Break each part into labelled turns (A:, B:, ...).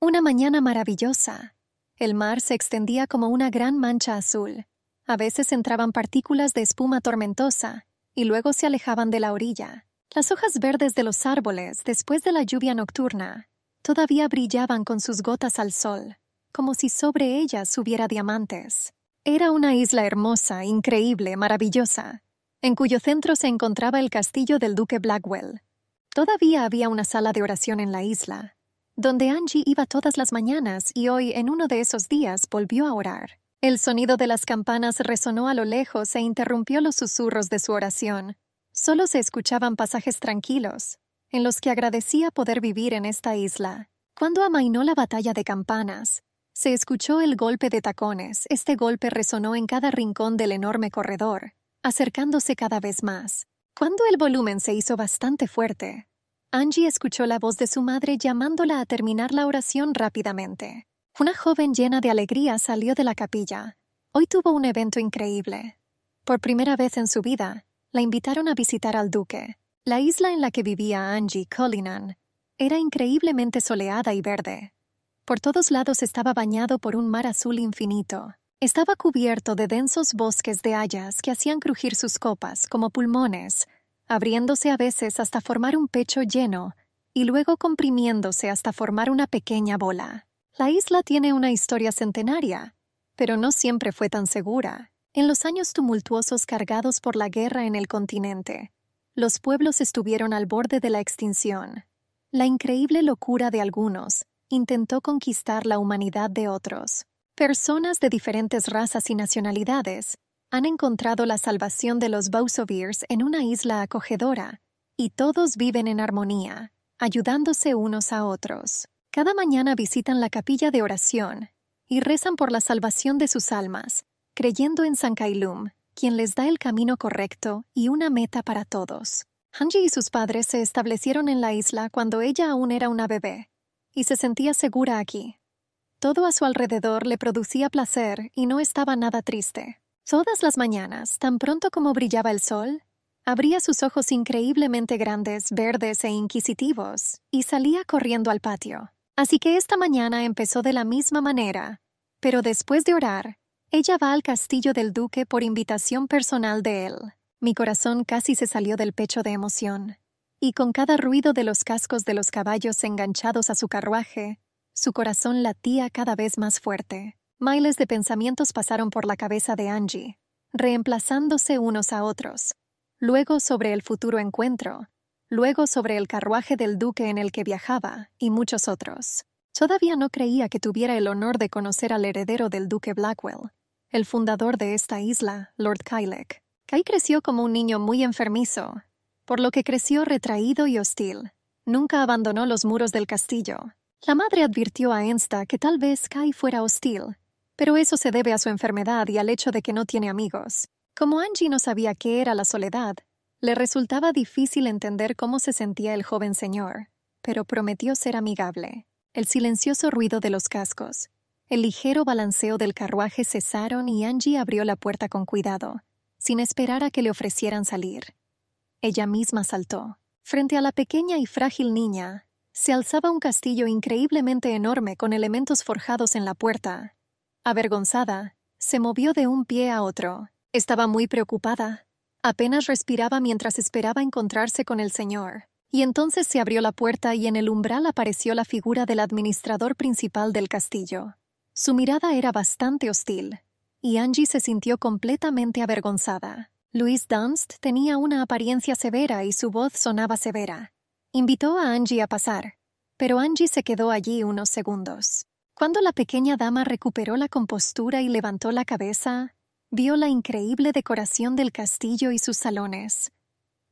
A: Una mañana maravillosa. El mar se extendía como una gran mancha azul. A veces entraban partículas de espuma tormentosa y luego se alejaban de la orilla. Las hojas verdes de los árboles, después de la lluvia nocturna, todavía brillaban con sus gotas al sol, como si sobre ellas hubiera diamantes. Era una isla hermosa, increíble, maravillosa, en cuyo centro se encontraba el castillo del duque Blackwell. Todavía había una sala de oración en la isla, donde Angie iba todas las mañanas y hoy en uno de esos días volvió a orar. El sonido de las campanas resonó a lo lejos e interrumpió los susurros de su oración. Solo se escuchaban pasajes tranquilos, en los que agradecía poder vivir en esta isla. Cuando amainó la batalla de campanas, se escuchó el golpe de tacones. Este golpe resonó en cada rincón del enorme corredor, acercándose cada vez más. Cuando el volumen se hizo bastante fuerte, Angie escuchó la voz de su madre llamándola a terminar la oración rápidamente. Una joven llena de alegría salió de la capilla. Hoy tuvo un evento increíble. Por primera vez en su vida, la invitaron a visitar al duque. La isla en la que vivía Angie Cullinan era increíblemente soleada y verde. Por todos lados estaba bañado por un mar azul infinito. Estaba cubierto de densos bosques de hayas que hacían crujir sus copas como pulmones, abriéndose a veces hasta formar un pecho lleno y luego comprimiéndose hasta formar una pequeña bola. La isla tiene una historia centenaria, pero no siempre fue tan segura. En los años tumultuosos cargados por la guerra en el continente, los pueblos estuvieron al borde de la extinción. La increíble locura de algunos intentó conquistar la humanidad de otros. Personas de diferentes razas y nacionalidades han encontrado la salvación de los Bausovirs en una isla acogedora, y todos viven en armonía, ayudándose unos a otros. Cada mañana visitan la capilla de oración y rezan por la salvación de sus almas, creyendo en San Kailum, quien les da el camino correcto y una meta para todos. Hanji y sus padres se establecieron en la isla cuando ella aún era una bebé, y se sentía segura aquí. Todo a su alrededor le producía placer y no estaba nada triste. Todas las mañanas, tan pronto como brillaba el sol, abría sus ojos increíblemente grandes, verdes e inquisitivos, y salía corriendo al patio. Así que esta mañana empezó de la misma manera, pero después de orar, ella va al castillo del duque por invitación personal de él. Mi corazón casi se salió del pecho de emoción, y con cada ruido de los cascos de los caballos enganchados a su carruaje, su corazón latía cada vez más fuerte. Miles de pensamientos pasaron por la cabeza de Angie, reemplazándose unos a otros, luego sobre el futuro encuentro, luego sobre el carruaje del duque en el que viajaba y muchos otros. Todavía no creía que tuviera el honor de conocer al heredero del duque Blackwell, el fundador de esta isla, Lord Kylek. Kai creció como un niño muy enfermizo, por lo que creció retraído y hostil. Nunca abandonó los muros del castillo. La madre advirtió a Ensta que tal vez Kai fuera hostil, pero eso se debe a su enfermedad y al hecho de que no tiene amigos. Como Angie no sabía qué era la soledad, le resultaba difícil entender cómo se sentía el joven señor, pero prometió ser amigable. El silencioso ruido de los cascos, el ligero balanceo del carruaje cesaron y Angie abrió la puerta con cuidado, sin esperar a que le ofrecieran salir. Ella misma saltó. Frente a la pequeña y frágil niña, se alzaba un castillo increíblemente enorme con elementos forjados en la puerta, Avergonzada, se movió de un pie a otro. Estaba muy preocupada. Apenas respiraba mientras esperaba encontrarse con el señor. Y entonces se abrió la puerta y en el umbral apareció la figura del administrador principal del castillo. Su mirada era bastante hostil, y Angie se sintió completamente avergonzada. Luis Dunst tenía una apariencia severa y su voz sonaba severa. Invitó a Angie a pasar, pero Angie se quedó allí unos segundos. Cuando la pequeña dama recuperó la compostura y levantó la cabeza, vio la increíble decoración del castillo y sus salones.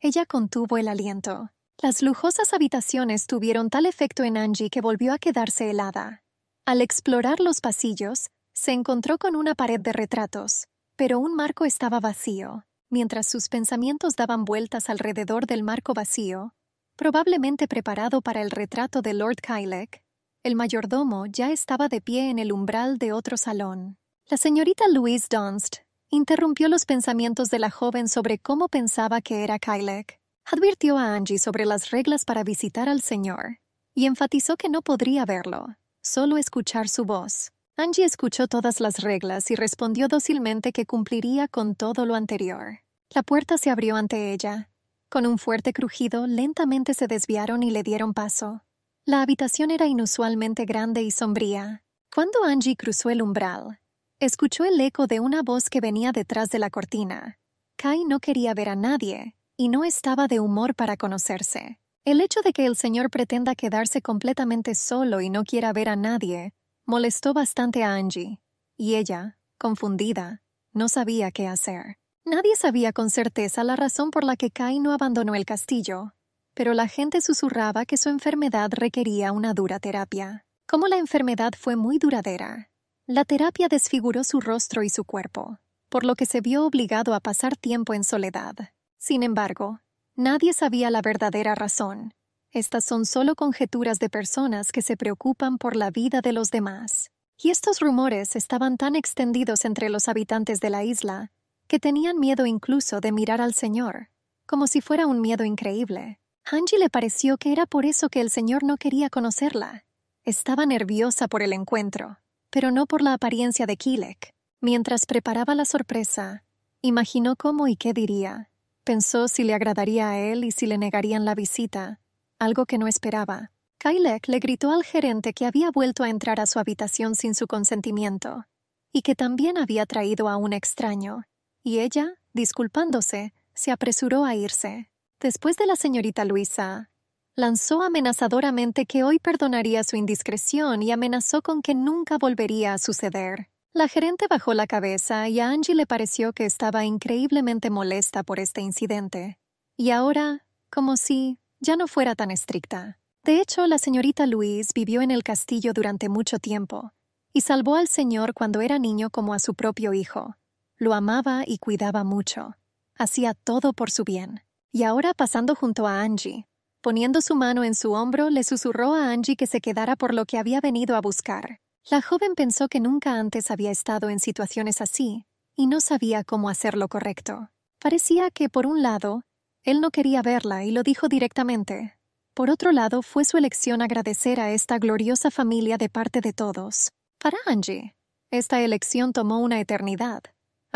A: Ella contuvo el aliento. Las lujosas habitaciones tuvieron tal efecto en Angie que volvió a quedarse helada. Al explorar los pasillos, se encontró con una pared de retratos, pero un marco estaba vacío. Mientras sus pensamientos daban vueltas alrededor del marco vacío, probablemente preparado para el retrato de Lord Kylek, el mayordomo ya estaba de pie en el umbral de otro salón. La señorita Louise Dunst interrumpió los pensamientos de la joven sobre cómo pensaba que era Kylek. Advirtió a Angie sobre las reglas para visitar al señor y enfatizó que no podría verlo, solo escuchar su voz. Angie escuchó todas las reglas y respondió dócilmente que cumpliría con todo lo anterior. La puerta se abrió ante ella. Con un fuerte crujido, lentamente se desviaron y le dieron paso. La habitación era inusualmente grande y sombría. Cuando Angie cruzó el umbral, escuchó el eco de una voz que venía detrás de la cortina. Kai no quería ver a nadie y no estaba de humor para conocerse. El hecho de que el señor pretenda quedarse completamente solo y no quiera ver a nadie molestó bastante a Angie, y ella, confundida, no sabía qué hacer. Nadie sabía con certeza la razón por la que Kai no abandonó el castillo, pero la gente susurraba que su enfermedad requería una dura terapia. Como la enfermedad fue muy duradera, la terapia desfiguró su rostro y su cuerpo, por lo que se vio obligado a pasar tiempo en soledad. Sin embargo, nadie sabía la verdadera razón. Estas son solo conjeturas de personas que se preocupan por la vida de los demás. Y estos rumores estaban tan extendidos entre los habitantes de la isla que tenían miedo incluso de mirar al Señor, como si fuera un miedo increíble. Angie le pareció que era por eso que el señor no quería conocerla. Estaba nerviosa por el encuentro, pero no por la apariencia de Kilek. Mientras preparaba la sorpresa, imaginó cómo y qué diría. Pensó si le agradaría a él y si le negarían la visita, algo que no esperaba. Kilek le gritó al gerente que había vuelto a entrar a su habitación sin su consentimiento y que también había traído a un extraño, y ella, disculpándose, se apresuró a irse. Después de la señorita Luisa, lanzó amenazadoramente que hoy perdonaría su indiscreción y amenazó con que nunca volvería a suceder. La gerente bajó la cabeza y a Angie le pareció que estaba increíblemente molesta por este incidente. Y ahora, como si ya no fuera tan estricta. De hecho, la señorita Luis vivió en el castillo durante mucho tiempo y salvó al señor cuando era niño como a su propio hijo. Lo amaba y cuidaba mucho. Hacía todo por su bien y ahora pasando junto a Angie. Poniendo su mano en su hombro, le susurró a Angie que se quedara por lo que había venido a buscar. La joven pensó que nunca antes había estado en situaciones así, y no sabía cómo hacer lo correcto. Parecía que, por un lado, él no quería verla y lo dijo directamente. Por otro lado, fue su elección agradecer a esta gloriosa familia de parte de todos. Para Angie, esta elección tomó una eternidad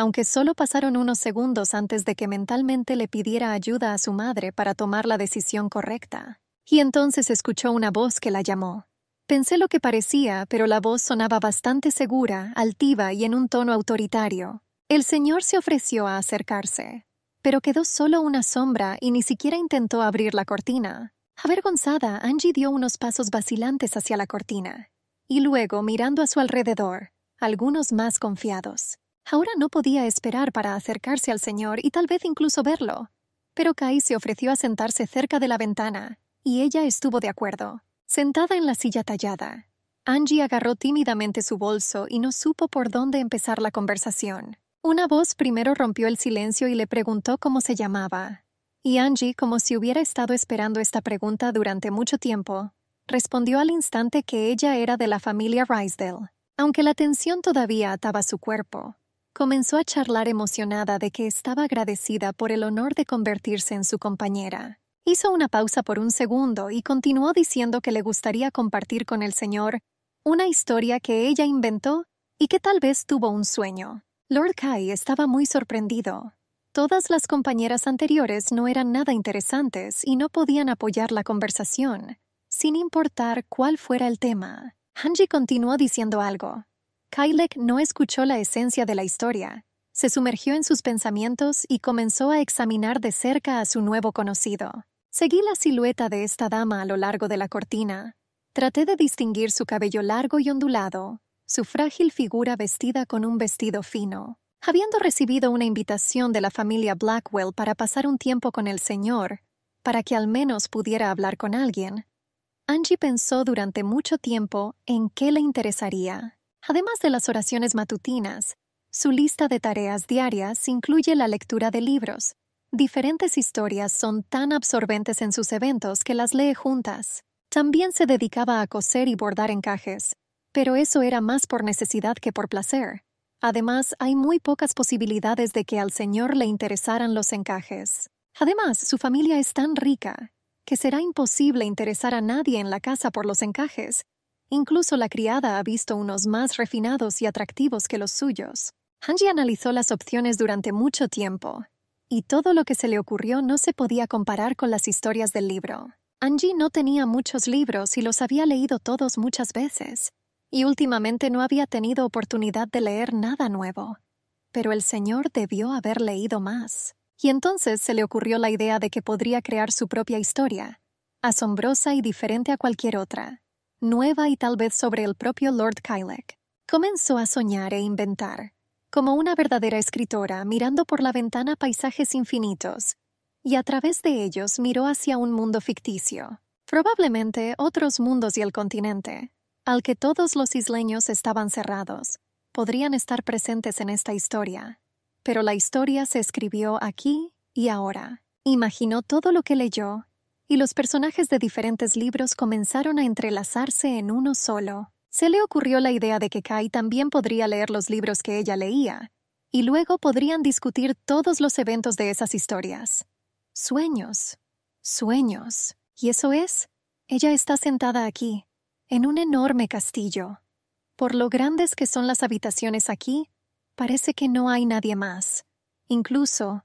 A: aunque solo pasaron unos segundos antes de que mentalmente le pidiera ayuda a su madre para tomar la decisión correcta. Y entonces escuchó una voz que la llamó. Pensé lo que parecía, pero la voz sonaba bastante segura, altiva y en un tono autoritario. El señor se ofreció a acercarse, pero quedó solo una sombra y ni siquiera intentó abrir la cortina. Avergonzada, Angie dio unos pasos vacilantes hacia la cortina, y luego mirando a su alrededor, algunos más confiados. Ahora no podía esperar para acercarse al señor y tal vez incluso verlo. Pero Kai se ofreció a sentarse cerca de la ventana, y ella estuvo de acuerdo. Sentada en la silla tallada, Angie agarró tímidamente su bolso y no supo por dónde empezar la conversación. Una voz primero rompió el silencio y le preguntó cómo se llamaba. Y Angie, como si hubiera estado esperando esta pregunta durante mucho tiempo, respondió al instante que ella era de la familia Risdale. Aunque la tensión todavía ataba su cuerpo, Comenzó a charlar emocionada de que estaba agradecida por el honor de convertirse en su compañera. Hizo una pausa por un segundo y continuó diciendo que le gustaría compartir con el señor una historia que ella inventó y que tal vez tuvo un sueño. Lord Kai estaba muy sorprendido. Todas las compañeras anteriores no eran nada interesantes y no podían apoyar la conversación, sin importar cuál fuera el tema. Hanji continuó diciendo algo, Kylek no escuchó la esencia de la historia, se sumergió en sus pensamientos y comenzó a examinar de cerca a su nuevo conocido. Seguí la silueta de esta dama a lo largo de la cortina. Traté de distinguir su cabello largo y ondulado, su frágil figura vestida con un vestido fino. Habiendo recibido una invitación de la familia Blackwell para pasar un tiempo con el señor, para que al menos pudiera hablar con alguien, Angie pensó durante mucho tiempo en qué le interesaría. Además de las oraciones matutinas, su lista de tareas diarias incluye la lectura de libros. Diferentes historias son tan absorbentes en sus eventos que las lee juntas. También se dedicaba a coser y bordar encajes, pero eso era más por necesidad que por placer. Además, hay muy pocas posibilidades de que al señor le interesaran los encajes. Además, su familia es tan rica que será imposible interesar a nadie en la casa por los encajes, Incluso la criada ha visto unos más refinados y atractivos que los suyos. Angie analizó las opciones durante mucho tiempo, y todo lo que se le ocurrió no se podía comparar con las historias del libro. Angie no tenía muchos libros y los había leído todos muchas veces, y últimamente no había tenido oportunidad de leer nada nuevo. Pero el señor debió haber leído más. Y entonces se le ocurrió la idea de que podría crear su propia historia, asombrosa y diferente a cualquier otra nueva y tal vez sobre el propio Lord Kylek. Comenzó a soñar e inventar, como una verdadera escritora mirando por la ventana paisajes infinitos, y a través de ellos miró hacia un mundo ficticio, probablemente otros mundos y el continente, al que todos los isleños estaban cerrados, podrían estar presentes en esta historia. Pero la historia se escribió aquí y ahora. Imaginó todo lo que leyó y los personajes de diferentes libros comenzaron a entrelazarse en uno solo. Se le ocurrió la idea de que Kai también podría leer los libros que ella leía, y luego podrían discutir todos los eventos de esas historias. Sueños, sueños. Y eso es, ella está sentada aquí, en un enorme castillo. Por lo grandes que son las habitaciones aquí, parece que no hay nadie más. Incluso,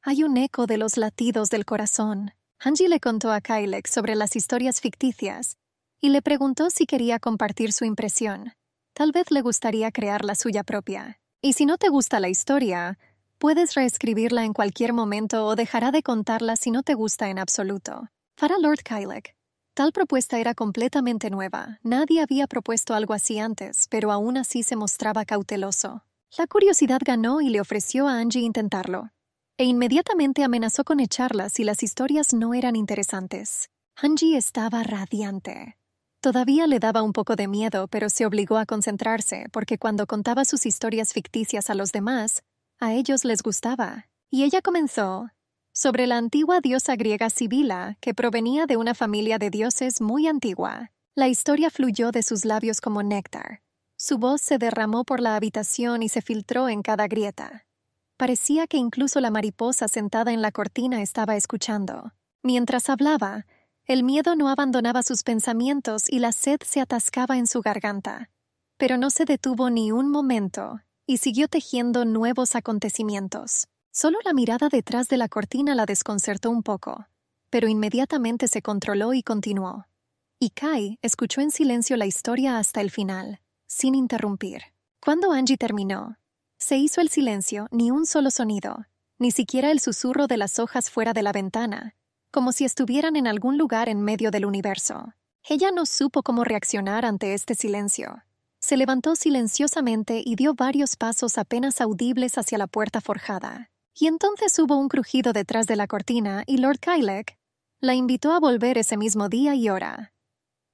A: hay un eco de los latidos del corazón. Angie le contó a Kylek sobre las historias ficticias y le preguntó si quería compartir su impresión. Tal vez le gustaría crear la suya propia. Y si no te gusta la historia, puedes reescribirla en cualquier momento o dejará de contarla si no te gusta en absoluto. Para Lord Kylek, tal propuesta era completamente nueva. Nadie había propuesto algo así antes, pero aún así se mostraba cauteloso. La curiosidad ganó y le ofreció a Angie intentarlo e inmediatamente amenazó con echarlas si las historias no eran interesantes. Hanji estaba radiante. Todavía le daba un poco de miedo, pero se obligó a concentrarse porque cuando contaba sus historias ficticias a los demás, a ellos les gustaba. Y ella comenzó sobre la antigua diosa griega Sibila, que provenía de una familia de dioses muy antigua. La historia fluyó de sus labios como néctar. Su voz se derramó por la habitación y se filtró en cada grieta. Parecía que incluso la mariposa sentada en la cortina estaba escuchando. Mientras hablaba, el miedo no abandonaba sus pensamientos y la sed se atascaba en su garganta. Pero no se detuvo ni un momento y siguió tejiendo nuevos acontecimientos. Solo la mirada detrás de la cortina la desconcertó un poco, pero inmediatamente se controló y continuó. Y Kai escuchó en silencio la historia hasta el final, sin interrumpir. Cuando Angie terminó, se hizo el silencio, ni un solo sonido, ni siquiera el susurro de las hojas fuera de la ventana, como si estuvieran en algún lugar en medio del universo. Ella no supo cómo reaccionar ante este silencio. Se levantó silenciosamente y dio varios pasos apenas audibles hacia la puerta forjada. Y entonces hubo un crujido detrás de la cortina y Lord Kylec la invitó a volver ese mismo día y hora.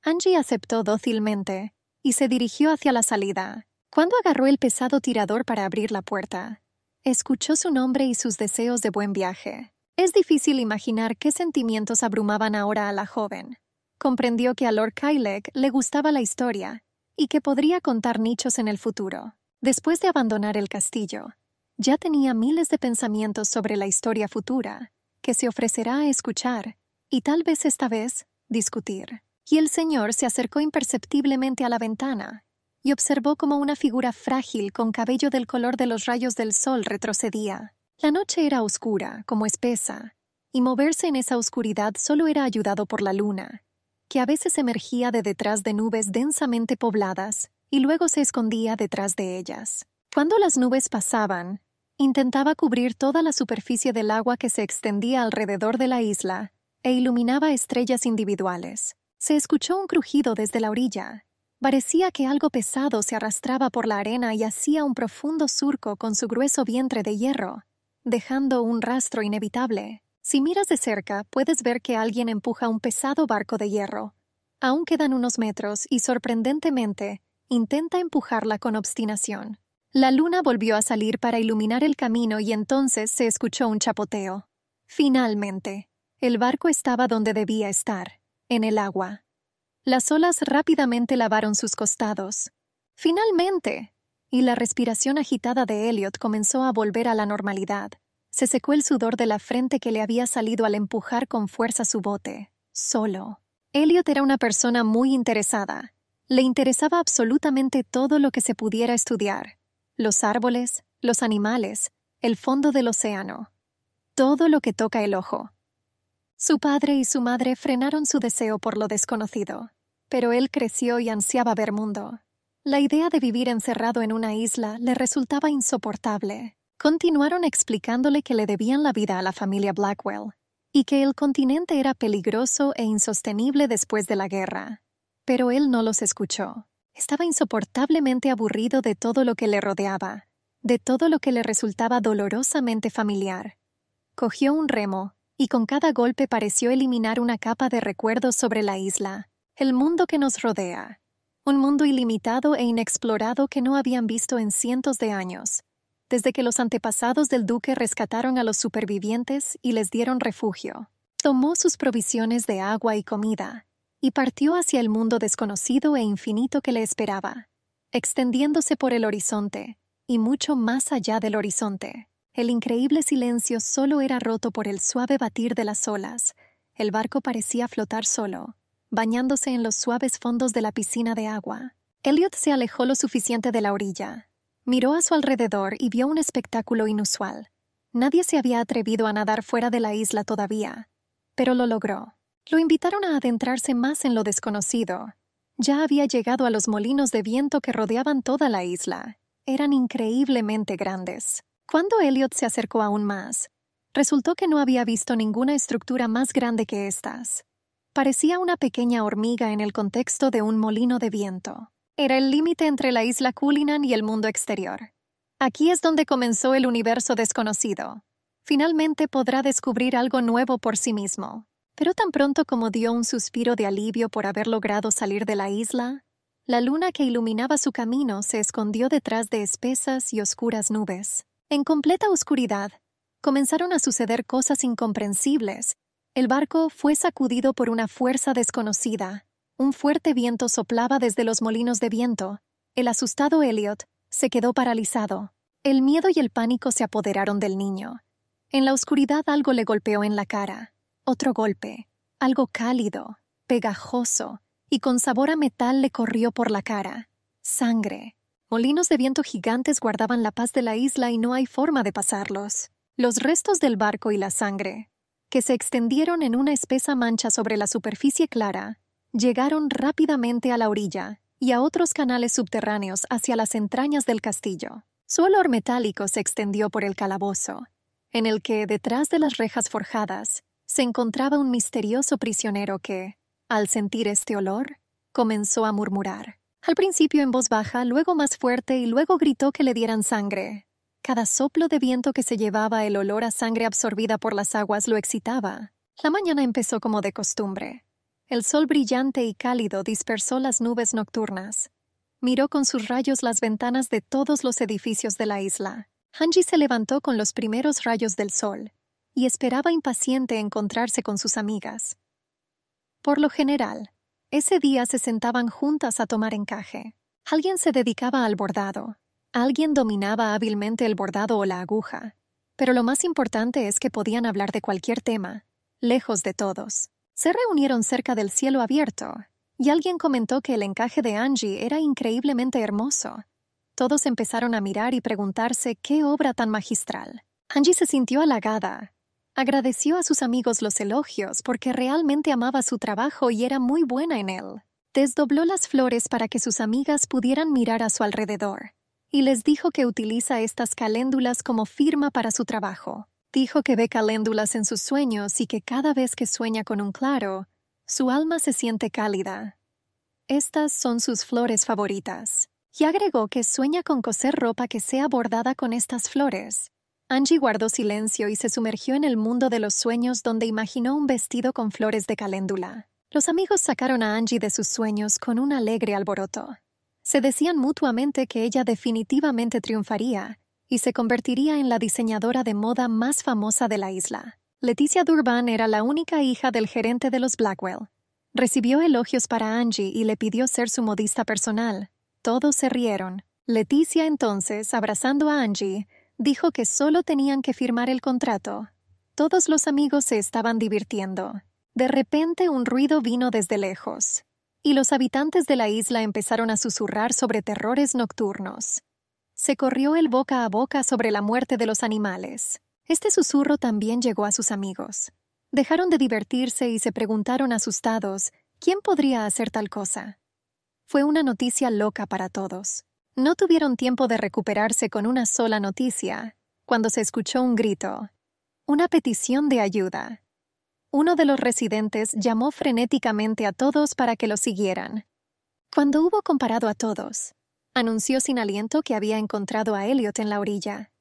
A: Angie aceptó dócilmente y se dirigió hacia la salida. Cuando agarró el pesado tirador para abrir la puerta, escuchó su nombre y sus deseos de buen viaje. Es difícil imaginar qué sentimientos abrumaban ahora a la joven. Comprendió que a Lord Kylek le gustaba la historia y que podría contar nichos en el futuro. Después de abandonar el castillo, ya tenía miles de pensamientos sobre la historia futura que se ofrecerá a escuchar y tal vez esta vez discutir. Y el señor se acercó imperceptiblemente a la ventana y observó como una figura frágil con cabello del color de los rayos del sol retrocedía. La noche era oscura, como espesa, y moverse en esa oscuridad solo era ayudado por la luna, que a veces emergía de detrás de nubes densamente pobladas y luego se escondía detrás de ellas. Cuando las nubes pasaban, intentaba cubrir toda la superficie del agua que se extendía alrededor de la isla e iluminaba estrellas individuales. Se escuchó un crujido desde la orilla, Parecía que algo pesado se arrastraba por la arena y hacía un profundo surco con su grueso vientre de hierro, dejando un rastro inevitable. Si miras de cerca, puedes ver que alguien empuja un pesado barco de hierro. Aún quedan unos metros y, sorprendentemente, intenta empujarla con obstinación. La luna volvió a salir para iluminar el camino y entonces se escuchó un chapoteo. Finalmente, el barco estaba donde debía estar, en el agua. Las olas rápidamente lavaron sus costados. Finalmente. Y la respiración agitada de Elliot comenzó a volver a la normalidad. Se secó el sudor de la frente que le había salido al empujar con fuerza su bote. Solo. Elliot era una persona muy interesada. Le interesaba absolutamente todo lo que se pudiera estudiar. Los árboles, los animales, el fondo del océano. Todo lo que toca el ojo. Su padre y su madre frenaron su deseo por lo desconocido. Pero él creció y ansiaba ver mundo. La idea de vivir encerrado en una isla le resultaba insoportable. Continuaron explicándole que le debían la vida a la familia Blackwell y que el continente era peligroso e insostenible después de la guerra. Pero él no los escuchó. Estaba insoportablemente aburrido de todo lo que le rodeaba, de todo lo que le resultaba dolorosamente familiar. Cogió un remo, y con cada golpe pareció eliminar una capa de recuerdos sobre la isla, el mundo que nos rodea, un mundo ilimitado e inexplorado que no habían visto en cientos de años, desde que los antepasados del duque rescataron a los supervivientes y les dieron refugio. Tomó sus provisiones de agua y comida, y partió hacia el mundo desconocido e infinito que le esperaba, extendiéndose por el horizonte, y mucho más allá del horizonte. El increíble silencio solo era roto por el suave batir de las olas. El barco parecía flotar solo, bañándose en los suaves fondos de la piscina de agua. Elliot se alejó lo suficiente de la orilla. Miró a su alrededor y vio un espectáculo inusual. Nadie se había atrevido a nadar fuera de la isla todavía, pero lo logró. Lo invitaron a adentrarse más en lo desconocido. Ya había llegado a los molinos de viento que rodeaban toda la isla. Eran increíblemente grandes. Cuando Elliot se acercó aún más, resultó que no había visto ninguna estructura más grande que estas. Parecía una pequeña hormiga en el contexto de un molino de viento. Era el límite entre la isla Kulinan y el mundo exterior. Aquí es donde comenzó el universo desconocido. Finalmente podrá descubrir algo nuevo por sí mismo. Pero tan pronto como dio un suspiro de alivio por haber logrado salir de la isla, la luna que iluminaba su camino se escondió detrás de espesas y oscuras nubes. En completa oscuridad, comenzaron a suceder cosas incomprensibles el barco fue sacudido por una fuerza desconocida. Un fuerte viento soplaba desde los molinos de viento. El asustado Elliot se quedó paralizado. El miedo y el pánico se apoderaron del niño. En la oscuridad algo le golpeó en la cara. Otro golpe. Algo cálido, pegajoso, y con sabor a metal le corrió por la cara. Sangre. Molinos de viento gigantes guardaban la paz de la isla y no hay forma de pasarlos. Los restos del barco y la sangre que se extendieron en una espesa mancha sobre la superficie clara, llegaron rápidamente a la orilla y a otros canales subterráneos hacia las entrañas del castillo. Su olor metálico se extendió por el calabozo, en el que, detrás de las rejas forjadas, se encontraba un misterioso prisionero que, al sentir este olor, comenzó a murmurar. Al principio en voz baja, luego más fuerte y luego gritó que le dieran sangre, cada soplo de viento que se llevaba el olor a sangre absorbida por las aguas lo excitaba. La mañana empezó como de costumbre. El sol brillante y cálido dispersó las nubes nocturnas. Miró con sus rayos las ventanas de todos los edificios de la isla. Hanji se levantó con los primeros rayos del sol y esperaba impaciente encontrarse con sus amigas. Por lo general, ese día se sentaban juntas a tomar encaje. Alguien se dedicaba al bordado, Alguien dominaba hábilmente el bordado o la aguja, pero lo más importante es que podían hablar de cualquier tema, lejos de todos. Se reunieron cerca del cielo abierto, y alguien comentó que el encaje de Angie era increíblemente hermoso. Todos empezaron a mirar y preguntarse qué obra tan magistral. Angie se sintió halagada. Agradeció a sus amigos los elogios porque realmente amaba su trabajo y era muy buena en él. Desdobló las flores para que sus amigas pudieran mirar a su alrededor y les dijo que utiliza estas caléndulas como firma para su trabajo. Dijo que ve caléndulas en sus sueños y que cada vez que sueña con un claro, su alma se siente cálida. Estas son sus flores favoritas. Y agregó que sueña con coser ropa que sea bordada con estas flores. Angie guardó silencio y se sumergió en el mundo de los sueños donde imaginó un vestido con flores de caléndula. Los amigos sacaron a Angie de sus sueños con un alegre alboroto se decían mutuamente que ella definitivamente triunfaría y se convertiría en la diseñadora de moda más famosa de la isla. Leticia Durban era la única hija del gerente de los Blackwell. Recibió elogios para Angie y le pidió ser su modista personal. Todos se rieron. Leticia entonces, abrazando a Angie, dijo que solo tenían que firmar el contrato. Todos los amigos se estaban divirtiendo. De repente un ruido vino desde lejos y los habitantes de la isla empezaron a susurrar sobre terrores nocturnos. Se corrió el boca a boca sobre la muerte de los animales. Este susurro también llegó a sus amigos. Dejaron de divertirse y se preguntaron asustados, ¿quién podría hacer tal cosa? Fue una noticia loca para todos. No tuvieron tiempo de recuperarse con una sola noticia, cuando se escuchó un grito, una petición de ayuda uno de los residentes llamó frenéticamente a todos para que lo siguieran. Cuando hubo comparado a todos, anunció sin aliento que había encontrado a Elliot en la orilla.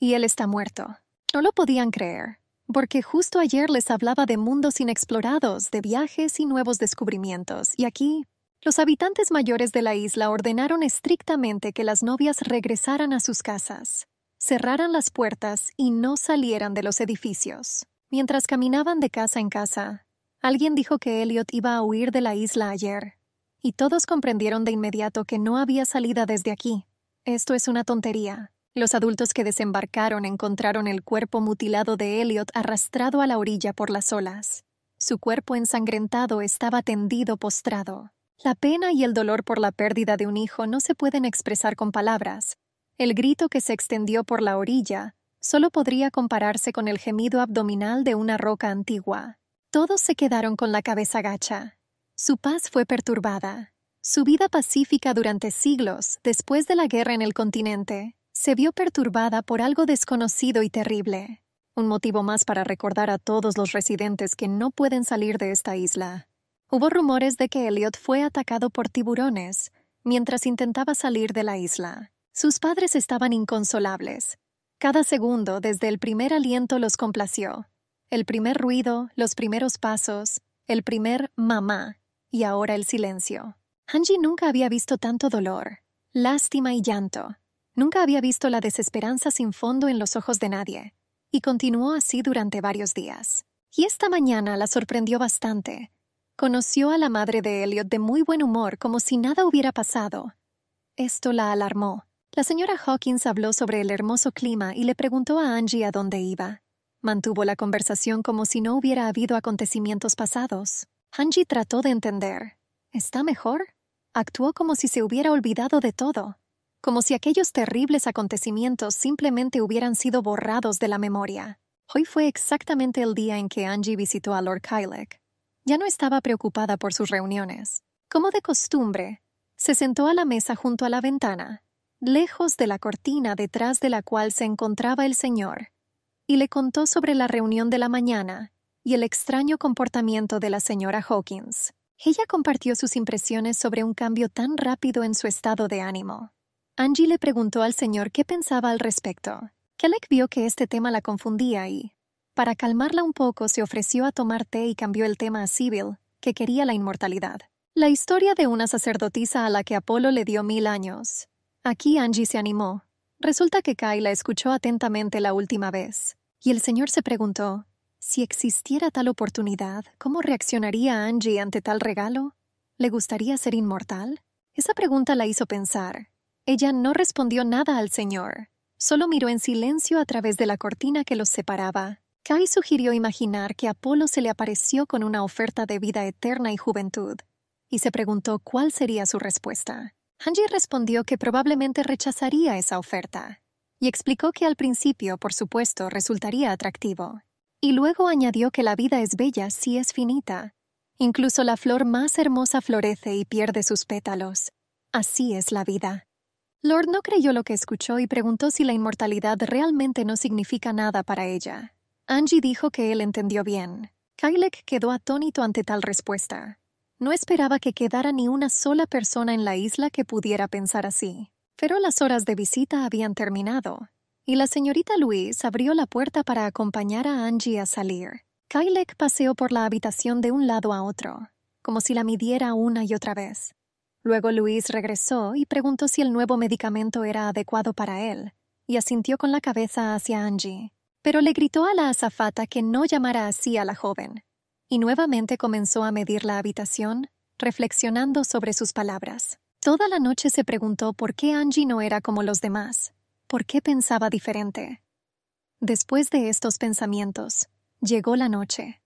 A: Y él está muerto. No lo podían creer, porque justo ayer les hablaba de mundos inexplorados, de viajes y nuevos descubrimientos, y aquí los habitantes mayores de la isla ordenaron estrictamente que las novias regresaran a sus casas, cerraran las puertas y no salieran de los edificios. Mientras caminaban de casa en casa, alguien dijo que Elliot iba a huir de la isla ayer, y todos comprendieron de inmediato que no había salida desde aquí. Esto es una tontería. Los adultos que desembarcaron encontraron el cuerpo mutilado de Elliot arrastrado a la orilla por las olas. Su cuerpo ensangrentado estaba tendido postrado. La pena y el dolor por la pérdida de un hijo no se pueden expresar con palabras. El grito que se extendió por la orilla solo podría compararse con el gemido abdominal de una roca antigua. Todos se quedaron con la cabeza gacha. Su paz fue perturbada. Su vida pacífica durante siglos, después de la guerra en el continente, se vio perturbada por algo desconocido y terrible. Un motivo más para recordar a todos los residentes que no pueden salir de esta isla. Hubo rumores de que Elliot fue atacado por tiburones mientras intentaba salir de la isla. Sus padres estaban inconsolables, cada segundo desde el primer aliento los complació. El primer ruido, los primeros pasos, el primer mamá y ahora el silencio. Angie nunca había visto tanto dolor, lástima y llanto. Nunca había visto la desesperanza sin fondo en los ojos de nadie. Y continuó así durante varios días. Y esta mañana la sorprendió bastante. Conoció a la madre de Elliot de muy buen humor como si nada hubiera pasado. Esto la alarmó. La señora Hawkins habló sobre el hermoso clima y le preguntó a Angie a dónde iba. Mantuvo la conversación como si no hubiera habido acontecimientos pasados. Angie trató de entender. ¿Está mejor? Actuó como si se hubiera olvidado de todo, como si aquellos terribles acontecimientos simplemente hubieran sido borrados de la memoria. Hoy fue exactamente el día en que Angie visitó a Lord Kylek. Ya no estaba preocupada por sus reuniones. Como de costumbre, se sentó a la mesa junto a la ventana lejos de la cortina detrás de la cual se encontraba el señor, y le contó sobre la reunión de la mañana y el extraño comportamiento de la señora Hawkins. Ella compartió sus impresiones sobre un cambio tan rápido en su estado de ánimo. Angie le preguntó al señor qué pensaba al respecto. Kelleck vio que este tema la confundía y, para calmarla un poco, se ofreció a tomar té y cambió el tema a Sibyl, que quería la inmortalidad. La historia de una sacerdotisa a la que Apolo le dio mil años, Aquí Angie se animó. Resulta que Kai la escuchó atentamente la última vez, y el señor se preguntó, si existiera tal oportunidad, ¿cómo reaccionaría Angie ante tal regalo? ¿Le gustaría ser inmortal? Esa pregunta la hizo pensar. Ella no respondió nada al señor, solo miró en silencio a través de la cortina que los separaba. Kai sugirió imaginar que Apolo se le apareció con una oferta de vida eterna y juventud, y se preguntó cuál sería su respuesta. Angie respondió que probablemente rechazaría esa oferta y explicó que al principio, por supuesto, resultaría atractivo. Y luego añadió que la vida es bella si es finita. Incluso la flor más hermosa florece y pierde sus pétalos. Así es la vida. Lord no creyó lo que escuchó y preguntó si la inmortalidad realmente no significa nada para ella. Angie dijo que él entendió bien. Kylek quedó atónito ante tal respuesta. No esperaba que quedara ni una sola persona en la isla que pudiera pensar así. Pero las horas de visita habían terminado, y la señorita Luis abrió la puerta para acompañar a Angie a salir. Kylek paseó por la habitación de un lado a otro, como si la midiera una y otra vez. Luego Luis regresó y preguntó si el nuevo medicamento era adecuado para él, y asintió con la cabeza hacia Angie, pero le gritó a la azafata que no llamara así a la joven, y nuevamente comenzó a medir la habitación, reflexionando sobre sus palabras. Toda la noche se preguntó por qué Angie no era como los demás, por qué pensaba diferente. Después de estos pensamientos, llegó la noche.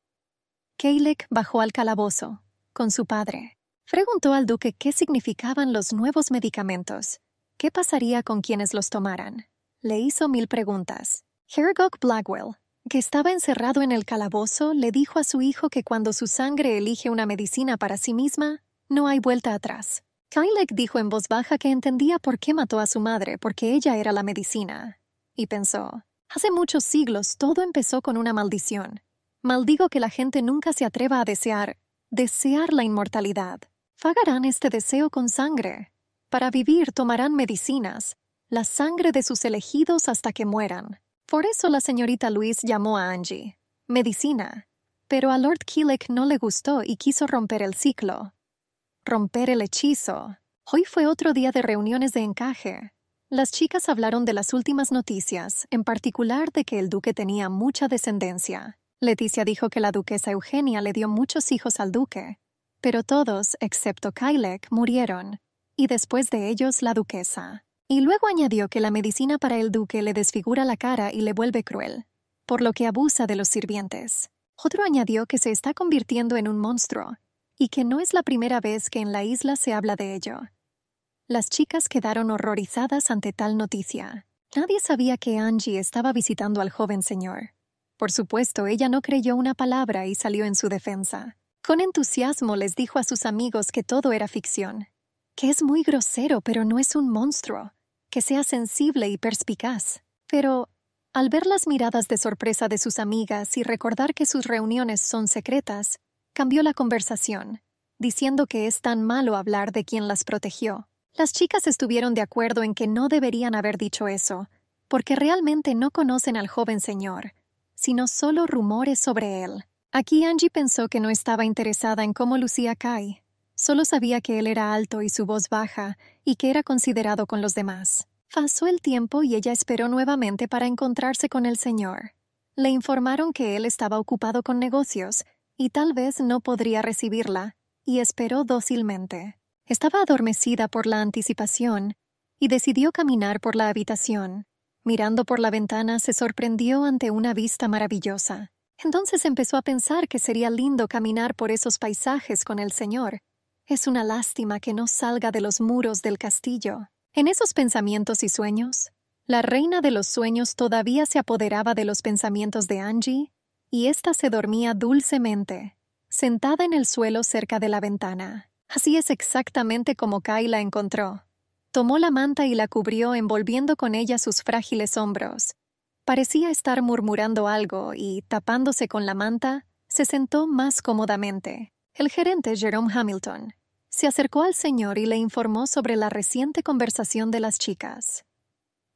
A: Kaylek bajó al calabozo, con su padre. Preguntó al duque qué significaban los nuevos medicamentos, qué pasaría con quienes los tomaran. Le hizo mil preguntas. Herog Blackwell que estaba encerrado en el calabozo, le dijo a su hijo que cuando su sangre elige una medicina para sí misma, no hay vuelta atrás. Kylek dijo en voz baja que entendía por qué mató a su madre, porque ella era la medicina. Y pensó, hace muchos siglos todo empezó con una maldición. Maldigo que la gente nunca se atreva a desear, desear la inmortalidad. Fagarán este deseo con sangre. Para vivir tomarán medicinas, la sangre de sus elegidos hasta que mueran. Por eso la señorita Luis llamó a Angie. Medicina. Pero a Lord Killeck no le gustó y quiso romper el ciclo. Romper el hechizo. Hoy fue otro día de reuniones de encaje. Las chicas hablaron de las últimas noticias, en particular de que el duque tenía mucha descendencia. Leticia dijo que la duquesa Eugenia le dio muchos hijos al duque, pero todos, excepto Kailek, murieron, y después de ellos la duquesa. Y luego añadió que la medicina para el duque le desfigura la cara y le vuelve cruel, por lo que abusa de los sirvientes. Otro añadió que se está convirtiendo en un monstruo, y que no es la primera vez que en la isla se habla de ello. Las chicas quedaron horrorizadas ante tal noticia. Nadie sabía que Angie estaba visitando al joven señor. Por supuesto, ella no creyó una palabra y salió en su defensa. Con entusiasmo les dijo a sus amigos que todo era ficción, que es muy grosero pero no es un monstruo, que sea sensible y perspicaz. Pero, al ver las miradas de sorpresa de sus amigas y recordar que sus reuniones son secretas, cambió la conversación, diciendo que es tan malo hablar de quien las protegió. Las chicas estuvieron de acuerdo en que no deberían haber dicho eso, porque realmente no conocen al joven señor, sino solo rumores sobre él. Aquí Angie pensó que no estaba interesada en cómo lucía Kai, Solo sabía que él era alto y su voz baja, y que era considerado con los demás. Pasó el tiempo y ella esperó nuevamente para encontrarse con el señor. Le informaron que él estaba ocupado con negocios, y tal vez no podría recibirla, y esperó dócilmente. Estaba adormecida por la anticipación, y decidió caminar por la habitación. Mirando por la ventana se sorprendió ante una vista maravillosa. Entonces empezó a pensar que sería lindo caminar por esos paisajes con el Señor, es una lástima que no salga de los muros del castillo. En esos pensamientos y sueños, la reina de los sueños todavía se apoderaba de los pensamientos de Angie, y ésta se dormía dulcemente, sentada en el suelo cerca de la ventana. Así es exactamente como Kai la encontró. Tomó la manta y la cubrió envolviendo con ella sus frágiles hombros. Parecía estar murmurando algo y, tapándose con la manta, se sentó más cómodamente. El gerente Jerome Hamilton se acercó al señor y le informó sobre la reciente conversación de las chicas.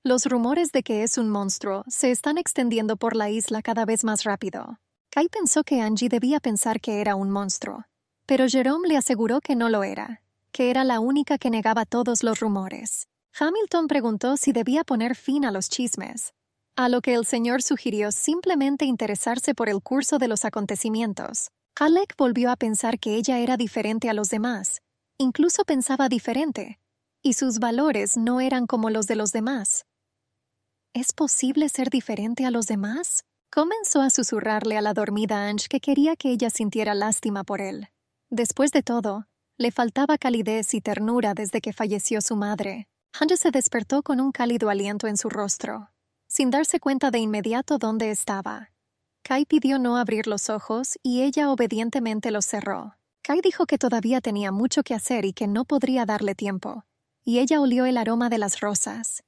A: Los rumores de que es un monstruo se están extendiendo por la isla cada vez más rápido. Kai pensó que Angie debía pensar que era un monstruo, pero Jerome le aseguró que no lo era, que era la única que negaba todos los rumores. Hamilton preguntó si debía poner fin a los chismes, a lo que el señor sugirió simplemente interesarse por el curso de los acontecimientos, Halleck volvió a pensar que ella era diferente a los demás, incluso pensaba diferente, y sus valores no eran como los de los demás. ¿Es posible ser diferente a los demás? Comenzó a susurrarle a la dormida Ange que quería que ella sintiera lástima por él. Después de todo, le faltaba calidez y ternura desde que falleció su madre. Ange se despertó con un cálido aliento en su rostro, sin darse cuenta de inmediato dónde estaba. Kai pidió no abrir los ojos y ella obedientemente los cerró. Kai dijo que todavía tenía mucho que hacer y que no podría darle tiempo, y ella olió el aroma de las rosas.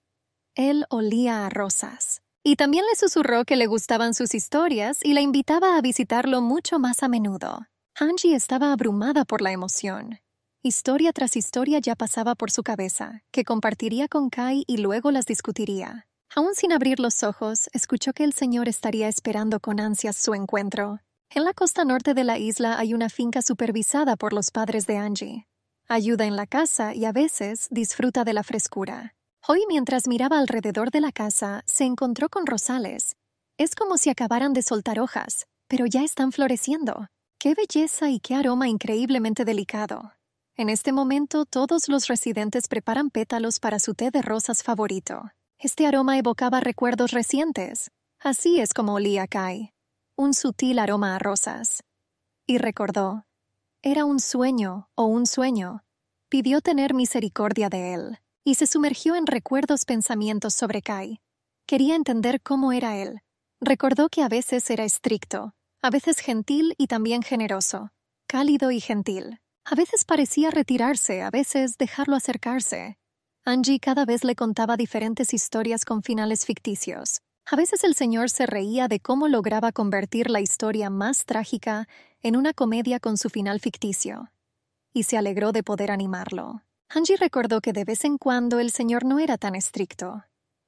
A: Él olía a rosas. Y también le susurró que le gustaban sus historias y la invitaba a visitarlo mucho más a menudo. Hanji estaba abrumada por la emoción. Historia tras historia ya pasaba por su cabeza, que compartiría con Kai y luego las discutiría. Aún sin abrir los ojos, escuchó que el señor estaría esperando con ansias su encuentro. En la costa norte de la isla hay una finca supervisada por los padres de Angie. Ayuda en la casa y a veces disfruta de la frescura. Hoy mientras miraba alrededor de la casa, se encontró con rosales. Es como si acabaran de soltar hojas, pero ya están floreciendo. Qué belleza y qué aroma increíblemente delicado. En este momento todos los residentes preparan pétalos para su té de rosas favorito. Este aroma evocaba recuerdos recientes. Así es como olía Kai, un sutil aroma a rosas. Y recordó, era un sueño o un sueño. Pidió tener misericordia de él, y se sumergió en recuerdos pensamientos sobre Kai. Quería entender cómo era él. Recordó que a veces era estricto, a veces gentil y también generoso, cálido y gentil. A veces parecía retirarse, a veces dejarlo acercarse. Angie cada vez le contaba diferentes historias con finales ficticios. A veces el señor se reía de cómo lograba convertir la historia más trágica en una comedia con su final ficticio, y se alegró de poder animarlo. Angie recordó que de vez en cuando el señor no era tan estricto,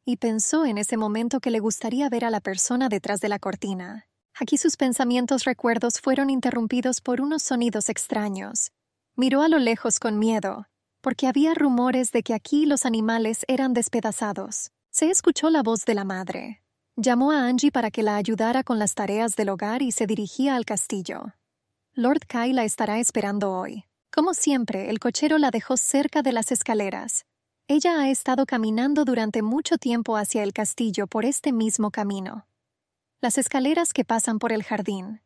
A: y pensó en ese momento que le gustaría ver a la persona detrás de la cortina. Aquí sus pensamientos recuerdos fueron interrumpidos por unos sonidos extraños. Miró a lo lejos con miedo, porque había rumores de que aquí los animales eran despedazados. Se escuchó la voz de la madre. Llamó a Angie para que la ayudara con las tareas del hogar y se dirigía al castillo. Lord Kai la estará esperando hoy. Como siempre, el cochero la dejó cerca de las escaleras. Ella ha estado caminando durante mucho tiempo hacia el castillo por este mismo camino. Las escaleras que pasan por el jardín.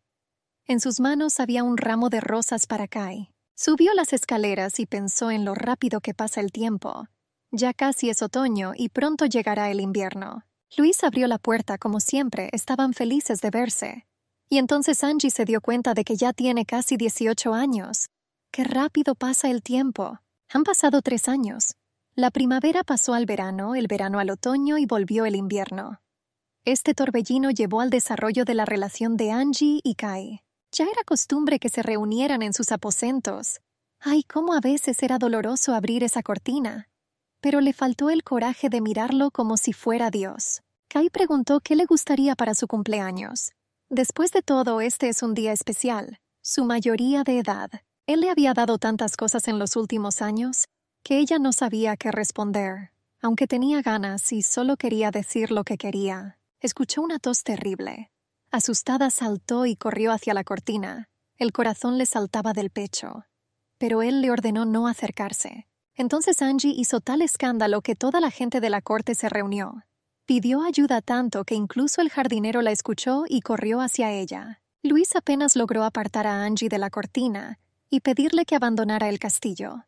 A: En sus manos había un ramo de rosas para Kai. Subió las escaleras y pensó en lo rápido que pasa el tiempo. Ya casi es otoño y pronto llegará el invierno. Luis abrió la puerta como siempre, estaban felices de verse. Y entonces Angie se dio cuenta de que ya tiene casi 18 años. ¡Qué rápido pasa el tiempo! Han pasado tres años. La primavera pasó al verano, el verano al otoño y volvió el invierno. Este torbellino llevó al desarrollo de la relación de Angie y Kai. Ya era costumbre que se reunieran en sus aposentos. Ay, cómo a veces era doloroso abrir esa cortina. Pero le faltó el coraje de mirarlo como si fuera Dios. Kai preguntó qué le gustaría para su cumpleaños. Después de todo, este es un día especial, su mayoría de edad. Él le había dado tantas cosas en los últimos años que ella no sabía qué responder, aunque tenía ganas y solo quería decir lo que quería. Escuchó una tos terrible. Asustada saltó y corrió hacia la cortina. El corazón le saltaba del pecho. Pero él le ordenó no acercarse. Entonces Angie hizo tal escándalo que toda la gente de la corte se reunió. Pidió ayuda tanto que incluso el jardinero la escuchó y corrió hacia ella. Luis apenas logró apartar a Angie de la cortina y pedirle que abandonara el castillo.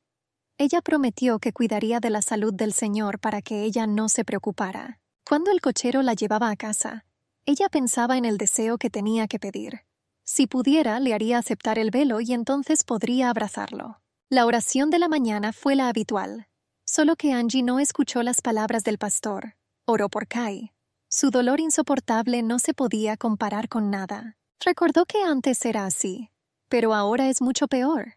A: Ella prometió que cuidaría de la salud del señor para que ella no se preocupara. Cuando el cochero la llevaba a casa, ella pensaba en el deseo que tenía que pedir. Si pudiera, le haría aceptar el velo y entonces podría abrazarlo. La oración de la mañana fue la habitual, solo que Angie no escuchó las palabras del pastor. Oró por Kai. Su dolor insoportable no se podía comparar con nada. Recordó que antes era así, pero ahora es mucho peor.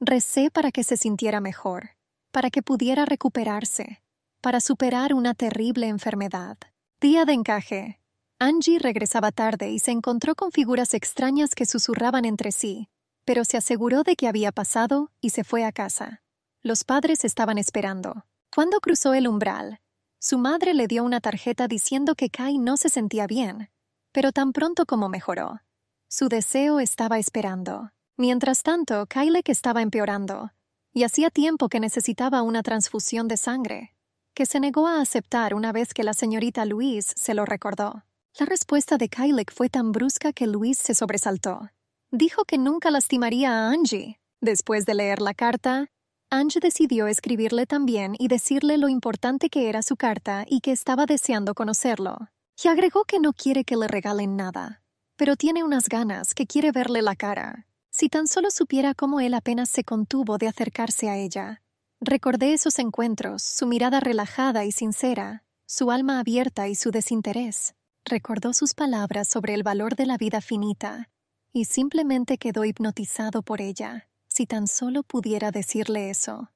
A: Recé para que se sintiera mejor, para que pudiera recuperarse, para superar una terrible enfermedad. Día de encaje. Angie regresaba tarde y se encontró con figuras extrañas que susurraban entre sí, pero se aseguró de que había pasado y se fue a casa. Los padres estaban esperando. Cuando cruzó el umbral, su madre le dio una tarjeta diciendo que Kai no se sentía bien, pero tan pronto como mejoró. Su deseo estaba esperando. Mientras tanto, que estaba empeorando, y hacía tiempo que necesitaba una transfusión de sangre, que se negó a aceptar una vez que la señorita Louise se lo recordó. La respuesta de Kylec fue tan brusca que Luis se sobresaltó. Dijo que nunca lastimaría a Angie. Después de leer la carta, Angie decidió escribirle también y decirle lo importante que era su carta y que estaba deseando conocerlo. Y agregó que no quiere que le regalen nada, pero tiene unas ganas que quiere verle la cara. Si tan solo supiera cómo él apenas se contuvo de acercarse a ella. Recordé esos encuentros, su mirada relajada y sincera, su alma abierta y su desinterés. Recordó sus palabras sobre el valor de la vida finita y simplemente quedó hipnotizado por ella. Si tan solo pudiera decirle eso.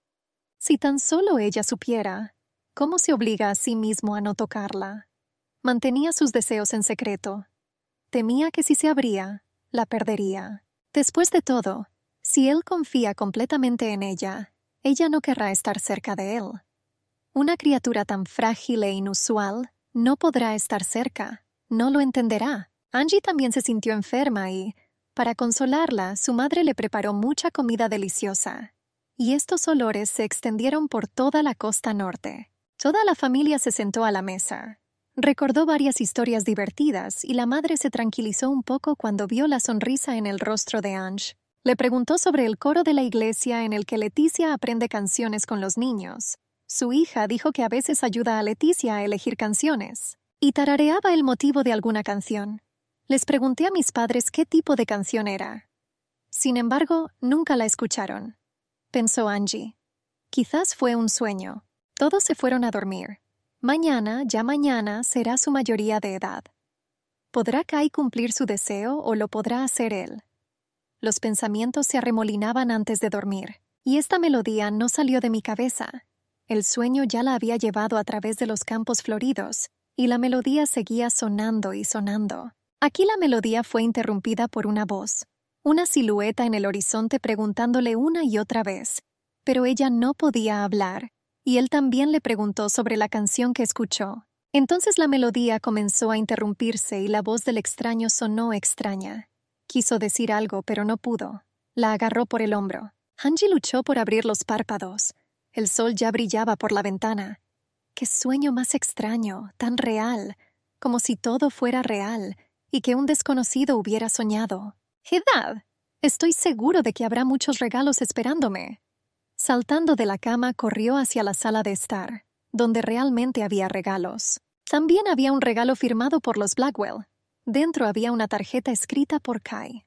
A: Si tan solo ella supiera, ¿cómo se obliga a sí mismo a no tocarla? Mantenía sus deseos en secreto. Temía que si se abría, la perdería. Después de todo, si él confía completamente en ella, ella no querrá estar cerca de él. Una criatura tan frágil e inusual no podrá estar cerca no lo entenderá. Angie también se sintió enferma y, para consolarla, su madre le preparó mucha comida deliciosa. Y estos olores se extendieron por toda la costa norte. Toda la familia se sentó a la mesa. Recordó varias historias divertidas y la madre se tranquilizó un poco cuando vio la sonrisa en el rostro de Angie. Le preguntó sobre el coro de la iglesia en el que Leticia aprende canciones con los niños. Su hija dijo que a veces ayuda a Leticia a elegir canciones y tarareaba el motivo de alguna canción. Les pregunté a mis padres qué tipo de canción era. Sin embargo, nunca la escucharon, pensó Angie. Quizás fue un sueño. Todos se fueron a dormir. Mañana, ya mañana, será su mayoría de edad. ¿Podrá Kai cumplir su deseo o lo podrá hacer él? Los pensamientos se arremolinaban antes de dormir, y esta melodía no salió de mi cabeza. El sueño ya la había llevado a través de los campos floridos, y la melodía seguía sonando y sonando. Aquí la melodía fue interrumpida por una voz, una silueta en el horizonte preguntándole una y otra vez, pero ella no podía hablar, y él también le preguntó sobre la canción que escuchó. Entonces la melodía comenzó a interrumpirse y la voz del extraño sonó extraña. Quiso decir algo, pero no pudo. La agarró por el hombro. Hanji luchó por abrir los párpados. El sol ya brillaba por la ventana, Qué sueño más extraño, tan real, como si todo fuera real y que un desconocido hubiera soñado. ¡Edad! estoy seguro de que habrá muchos regalos esperándome. Saltando de la cama, corrió hacia la sala de estar, donde realmente había regalos. También había un regalo firmado por los Blackwell. Dentro había una tarjeta escrita por Kai.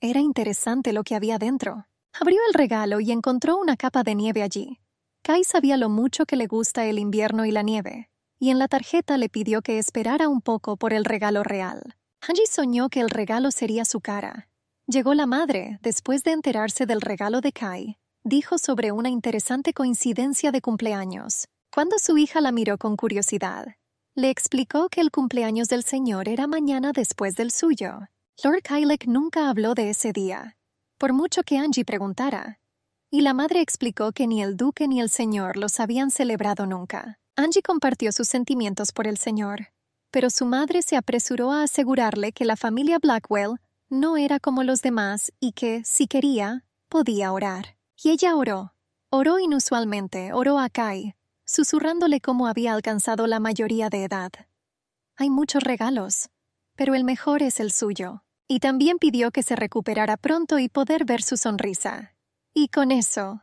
A: Era interesante lo que había dentro. Abrió el regalo y encontró una capa de nieve allí. Kai sabía lo mucho que le gusta el invierno y la nieve, y en la tarjeta le pidió que esperara un poco por el regalo real. Angie soñó que el regalo sería su cara. Llegó la madre, después de enterarse del regalo de Kai, dijo sobre una interesante coincidencia de cumpleaños. Cuando su hija la miró con curiosidad, le explicó que el cumpleaños del señor era mañana después del suyo. Lord Kylek nunca habló de ese día. Por mucho que Angie preguntara, y la madre explicó que ni el duque ni el señor los habían celebrado nunca. Angie compartió sus sentimientos por el señor, pero su madre se apresuró a asegurarle que la familia Blackwell no era como los demás y que, si quería, podía orar. Y ella oró. Oró inusualmente, oró a Kai, susurrándole cómo había alcanzado la mayoría de edad. Hay muchos regalos, pero el mejor es el suyo. Y también pidió que se recuperara pronto y poder ver su sonrisa, y con eso,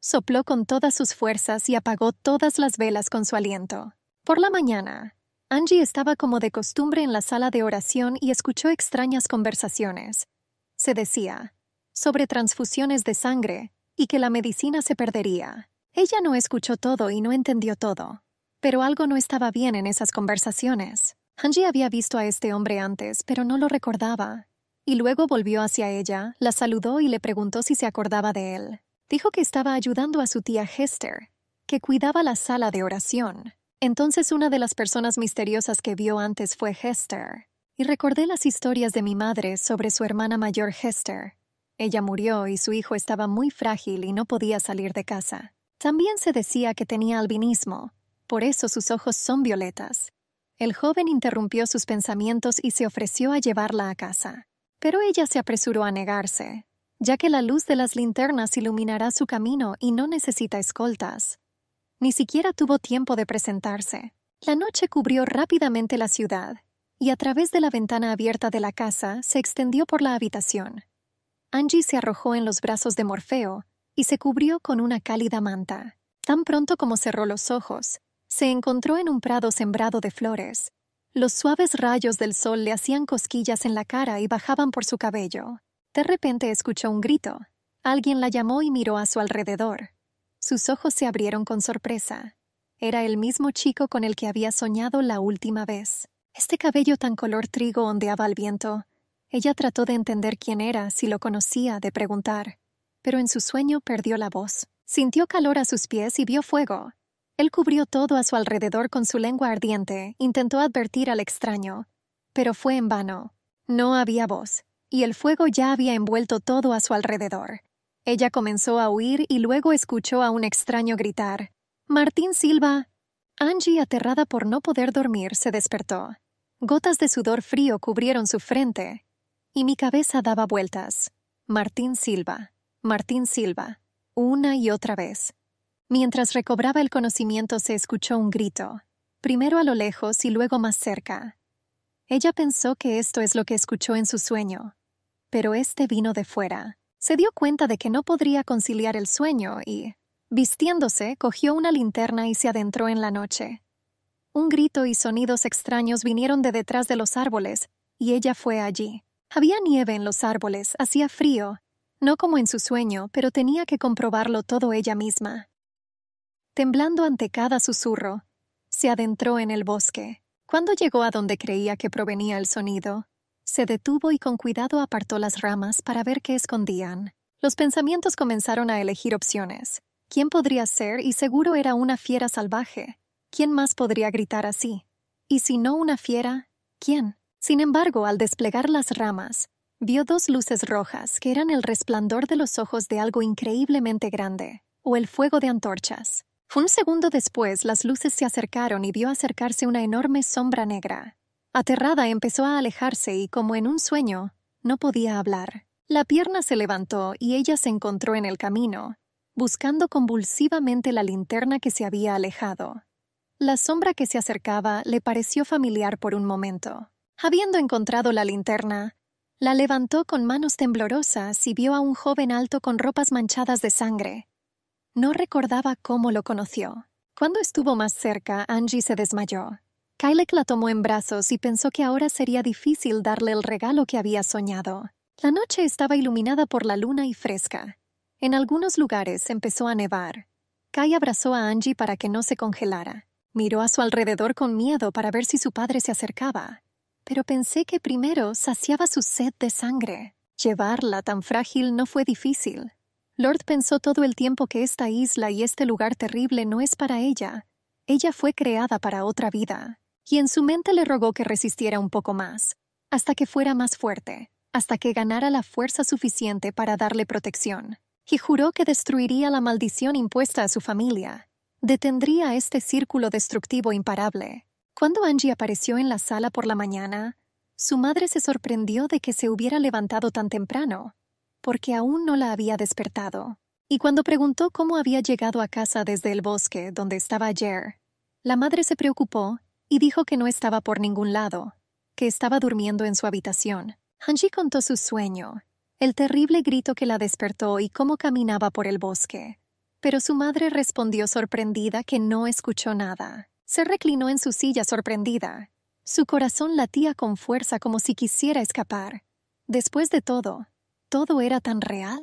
A: sopló con todas sus fuerzas y apagó todas las velas con su aliento. Por la mañana, Angie estaba como de costumbre en la sala de oración y escuchó extrañas conversaciones. Se decía, sobre transfusiones de sangre, y que la medicina se perdería. Ella no escuchó todo y no entendió todo, pero algo no estaba bien en esas conversaciones. Angie había visto a este hombre antes, pero no lo recordaba, y luego volvió hacia ella, la saludó y le preguntó si se acordaba de él. Dijo que estaba ayudando a su tía Hester, que cuidaba la sala de oración. Entonces una de las personas misteriosas que vio antes fue Hester, y recordé las historias de mi madre sobre su hermana mayor Hester. Ella murió y su hijo estaba muy frágil y no podía salir de casa. También se decía que tenía albinismo, por eso sus ojos son violetas. El joven interrumpió sus pensamientos y se ofreció a llevarla a casa. Pero ella se apresuró a negarse, ya que la luz de las linternas iluminará su camino y no necesita escoltas. Ni siquiera tuvo tiempo de presentarse. La noche cubrió rápidamente la ciudad, y a través de la ventana abierta de la casa se extendió por la habitación. Angie se arrojó en los brazos de Morfeo y se cubrió con una cálida manta. Tan pronto como cerró los ojos, se encontró en un prado sembrado de flores, los suaves rayos del sol le hacían cosquillas en la cara y bajaban por su cabello. De repente escuchó un grito. Alguien la llamó y miró a su alrededor. Sus ojos se abrieron con sorpresa. Era el mismo chico con el que había soñado la última vez. Este cabello tan color trigo ondeaba al viento. Ella trató de entender quién era, si lo conocía, de preguntar. Pero en su sueño perdió la voz. Sintió calor a sus pies y vio fuego. Él cubrió todo a su alrededor con su lengua ardiente, intentó advertir al extraño, pero fue en vano. No había voz, y el fuego ya había envuelto todo a su alrededor. Ella comenzó a huir y luego escuchó a un extraño gritar. Martín Silva. Angie, aterrada por no poder dormir, se despertó. Gotas de sudor frío cubrieron su frente, y mi cabeza daba vueltas. Martín Silva, Martín Silva, una y otra vez. Mientras recobraba el conocimiento se escuchó un grito, primero a lo lejos y luego más cerca. Ella pensó que esto es lo que escuchó en su sueño, pero este vino de fuera. Se dio cuenta de que no podría conciliar el sueño y, vistiéndose, cogió una linterna y se adentró en la noche. Un grito y sonidos extraños vinieron de detrás de los árboles, y ella fue allí. Había nieve en los árboles, hacía frío, no como en su sueño, pero tenía que comprobarlo todo ella misma. Temblando ante cada susurro, se adentró en el bosque. Cuando llegó a donde creía que provenía el sonido, se detuvo y con cuidado apartó las ramas para ver qué escondían. Los pensamientos comenzaron a elegir opciones. ¿Quién podría ser? Y seguro era una fiera salvaje. ¿Quién más podría gritar así? Y si no una fiera, ¿quién? Sin embargo, al desplegar las ramas, vio dos luces rojas que eran el resplandor de los ojos de algo increíblemente grande, o el fuego de antorchas. Un segundo después las luces se acercaron y vio acercarse una enorme sombra negra. Aterrada empezó a alejarse y, como en un sueño, no podía hablar. La pierna se levantó y ella se encontró en el camino, buscando convulsivamente la linterna que se había alejado. La sombra que se acercaba le pareció familiar por un momento. Habiendo encontrado la linterna, la levantó con manos temblorosas y vio a un joven alto con ropas manchadas de sangre, no recordaba cómo lo conoció. Cuando estuvo más cerca, Angie se desmayó. Kylek la tomó en brazos y pensó que ahora sería difícil darle el regalo que había soñado. La noche estaba iluminada por la luna y fresca. En algunos lugares empezó a nevar. Kai abrazó a Angie para que no se congelara. Miró a su alrededor con miedo para ver si su padre se acercaba. Pero pensé que primero saciaba su sed de sangre. Llevarla tan frágil no fue difícil. Lord pensó todo el tiempo que esta isla y este lugar terrible no es para ella. Ella fue creada para otra vida, y en su mente le rogó que resistiera un poco más, hasta que fuera más fuerte, hasta que ganara la fuerza suficiente para darle protección, y juró que destruiría la maldición impuesta a su familia. Detendría este círculo destructivo imparable. Cuando Angie apareció en la sala por la mañana, su madre se sorprendió de que se hubiera levantado tan temprano porque aún no la había despertado. Y cuando preguntó cómo había llegado a casa desde el bosque donde estaba ayer, la madre se preocupó y dijo que no estaba por ningún lado, que estaba durmiendo en su habitación. Hanji contó su sueño, el terrible grito que la despertó y cómo caminaba por el bosque. Pero su madre respondió sorprendida que no escuchó nada. Se reclinó en su silla sorprendida. Su corazón latía con fuerza como si quisiera escapar. Después de todo, todo era tan real?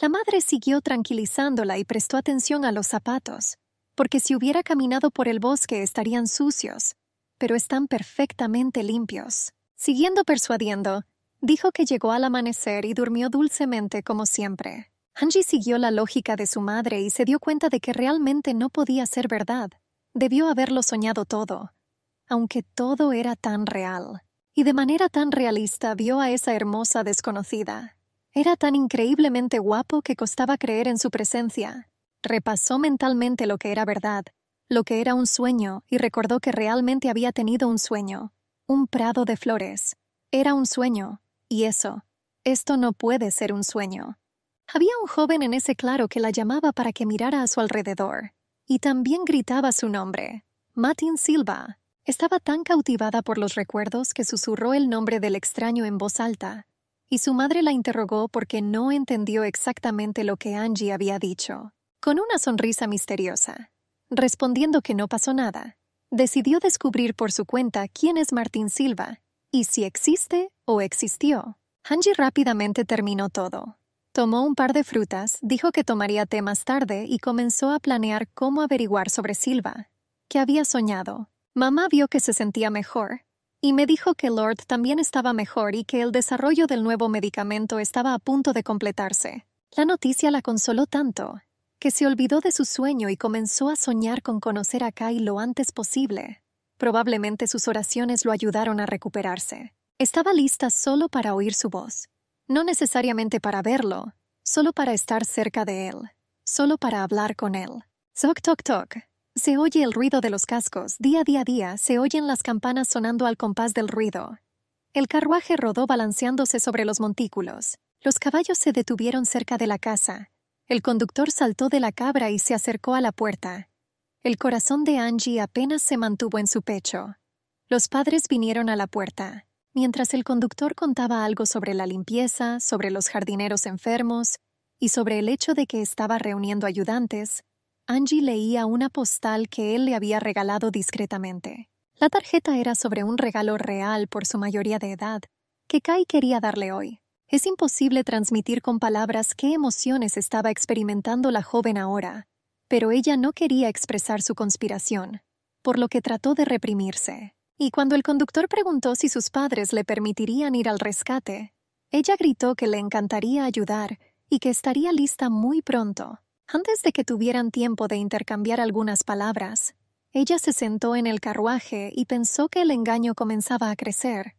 A: La madre siguió tranquilizándola y prestó atención a los zapatos, porque si hubiera caminado por el bosque estarían sucios, pero están perfectamente limpios. Siguiendo persuadiendo, dijo que llegó al amanecer y durmió dulcemente como siempre. Angie siguió la lógica de su madre y se dio cuenta de que realmente no podía ser verdad. Debió haberlo soñado todo, aunque todo era tan real. Y de manera tan realista vio a esa hermosa desconocida. Era tan increíblemente guapo que costaba creer en su presencia. Repasó mentalmente lo que era verdad, lo que era un sueño, y recordó que realmente había tenido un sueño, un prado de flores. Era un sueño, y eso, esto no puede ser un sueño. Había un joven en ese claro que la llamaba para que mirara a su alrededor, y también gritaba su nombre, Martin Silva. Estaba tan cautivada por los recuerdos que susurró el nombre del extraño en voz alta, y su madre la interrogó porque no entendió exactamente lo que Angie había dicho. Con una sonrisa misteriosa, respondiendo que no pasó nada, decidió descubrir por su cuenta quién es Martín Silva y si existe o existió. Angie rápidamente terminó todo. Tomó un par de frutas, dijo que tomaría té más tarde y comenzó a planear cómo averiguar sobre Silva, que había soñado. Mamá vio que se sentía mejor y me dijo que Lord también estaba mejor y que el desarrollo del nuevo medicamento estaba a punto de completarse. La noticia la consoló tanto que se olvidó de su sueño y comenzó a soñar con conocer a Kai lo antes posible. Probablemente sus oraciones lo ayudaron a recuperarse. Estaba lista solo para oír su voz, no necesariamente para verlo, solo para estar cerca de él, solo para hablar con él. Zoc toc, toc. Se oye el ruido de los cascos, día a día día se oyen las campanas sonando al compás del ruido. El carruaje rodó balanceándose sobre los montículos. Los caballos se detuvieron cerca de la casa. El conductor saltó de la cabra y se acercó a la puerta. El corazón de Angie apenas se mantuvo en su pecho. Los padres vinieron a la puerta. Mientras el conductor contaba algo sobre la limpieza, sobre los jardineros enfermos y sobre el hecho de que estaba reuniendo ayudantes, Angie leía una postal que él le había regalado discretamente. La tarjeta era sobre un regalo real por su mayoría de edad, que Kai quería darle hoy. Es imposible transmitir con palabras qué emociones estaba experimentando la joven ahora, pero ella no quería expresar su conspiración, por lo que trató de reprimirse. Y cuando el conductor preguntó si sus padres le permitirían ir al rescate, ella gritó que le encantaría ayudar y que estaría lista muy pronto, antes de que tuvieran tiempo de intercambiar algunas palabras, ella se sentó en el carruaje y pensó que el engaño comenzaba a crecer.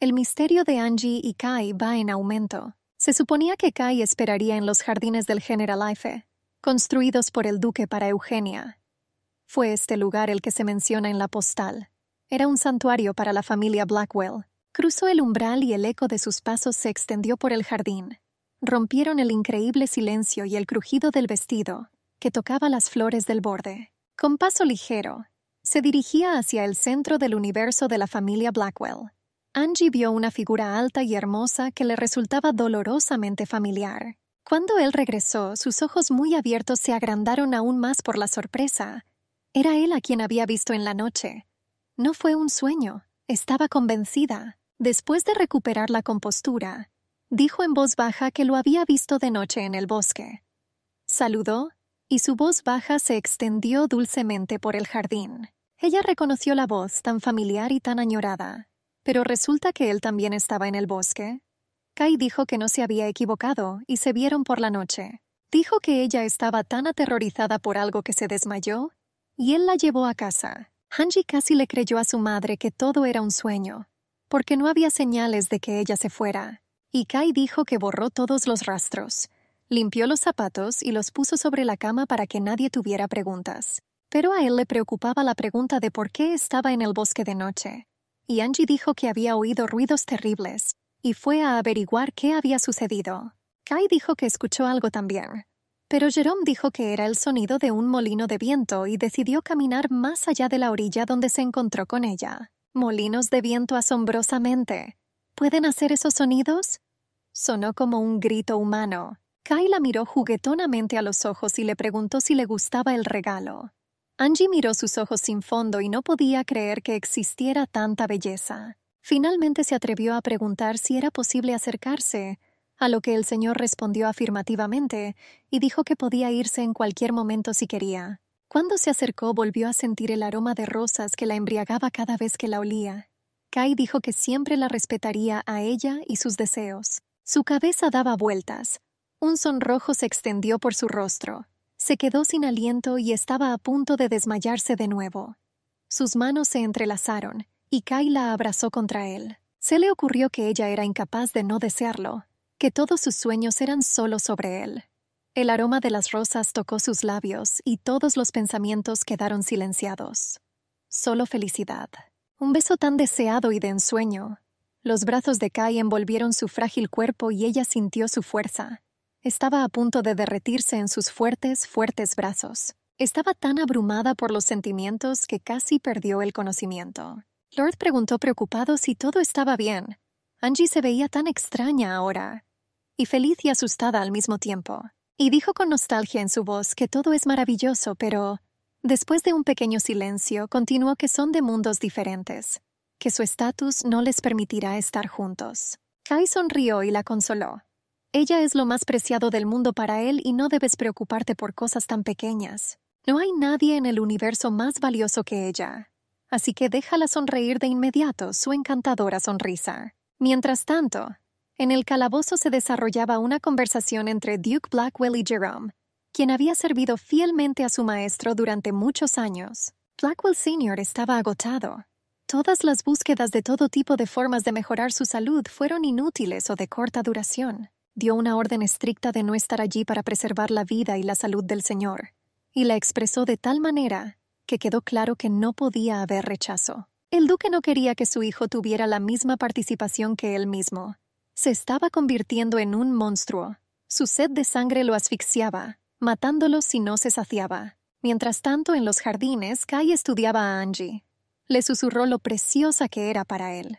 A: El misterio de Angie y Kai va en aumento. Se suponía que Kai esperaría en los jardines del Generalife, construidos por el duque para Eugenia. Fue este lugar el que se menciona en la postal. Era un santuario para la familia Blackwell. Cruzó el umbral y el eco de sus pasos se extendió por el jardín rompieron el increíble silencio y el crujido del vestido, que tocaba las flores del borde. Con paso ligero, se dirigía hacia el centro del universo de la familia Blackwell. Angie vio una figura alta y hermosa que le resultaba dolorosamente familiar. Cuando él regresó, sus ojos muy abiertos se agrandaron aún más por la sorpresa. Era él a quien había visto en la noche. No fue un sueño, estaba convencida. Después de recuperar la compostura, Dijo en voz baja que lo había visto de noche en el bosque. Saludó, y su voz baja se extendió dulcemente por el jardín. Ella reconoció la voz tan familiar y tan añorada. Pero resulta que él también estaba en el bosque. Kai dijo que no se había equivocado y se vieron por la noche. Dijo que ella estaba tan aterrorizada por algo que se desmayó, y él la llevó a casa. Hanji casi le creyó a su madre que todo era un sueño, porque no había señales de que ella se fuera. Y Kai dijo que borró todos los rastros. Limpió los zapatos y los puso sobre la cama para que nadie tuviera preguntas. Pero a él le preocupaba la pregunta de por qué estaba en el bosque de noche. Y Angie dijo que había oído ruidos terribles, y fue a averiguar qué había sucedido. Kai dijo que escuchó algo también, pero Jerome dijo que era el sonido de un molino de viento y decidió caminar más allá de la orilla donde se encontró con ella. Molinos de viento asombrosamente. ¿Pueden hacer esos sonidos? Sonó como un grito humano. Kai la miró juguetonamente a los ojos y le preguntó si le gustaba el regalo. Angie miró sus ojos sin fondo y no podía creer que existiera tanta belleza. Finalmente se atrevió a preguntar si era posible acercarse, a lo que el señor respondió afirmativamente y dijo que podía irse en cualquier momento si quería. Cuando se acercó volvió a sentir el aroma de rosas que la embriagaba cada vez que la olía. Kai dijo que siempre la respetaría a ella y sus deseos. Su cabeza daba vueltas. Un sonrojo se extendió por su rostro. Se quedó sin aliento y estaba a punto de desmayarse de nuevo. Sus manos se entrelazaron, y Kai abrazó contra él. Se le ocurrió que ella era incapaz de no desearlo, que todos sus sueños eran solo sobre él. El aroma de las rosas tocó sus labios y todos los pensamientos quedaron silenciados. Solo felicidad. Un beso tan deseado y de ensueño, los brazos de Kai envolvieron su frágil cuerpo y ella sintió su fuerza. Estaba a punto de derretirse en sus fuertes, fuertes brazos. Estaba tan abrumada por los sentimientos que casi perdió el conocimiento. Lord preguntó preocupado si todo estaba bien. Angie se veía tan extraña ahora, y feliz y asustada al mismo tiempo, y dijo con nostalgia en su voz que todo es maravilloso, pero... Después de un pequeño silencio, continuó que son de mundos diferentes, que su estatus no les permitirá estar juntos. Kai sonrió y la consoló. Ella es lo más preciado del mundo para él y no debes preocuparte por cosas tan pequeñas. No hay nadie en el universo más valioso que ella. Así que déjala sonreír de inmediato su encantadora sonrisa. Mientras tanto, en el calabozo se desarrollaba una conversación entre Duke Blackwell y Jerome, quien había servido fielmente a su maestro durante muchos años. Blackwell Sr. estaba agotado, Todas las búsquedas de todo tipo de formas de mejorar su salud fueron inútiles o de corta duración. Dio una orden estricta de no estar allí para preservar la vida y la salud del Señor, y la expresó de tal manera que quedó claro que no podía haber rechazo. El duque no quería que su hijo tuviera la misma participación que él mismo. Se estaba convirtiendo en un monstruo. Su sed de sangre lo asfixiaba, matándolo si no se saciaba. Mientras tanto, en los jardines, Kai estudiaba a Angie, le susurró lo preciosa que era para él,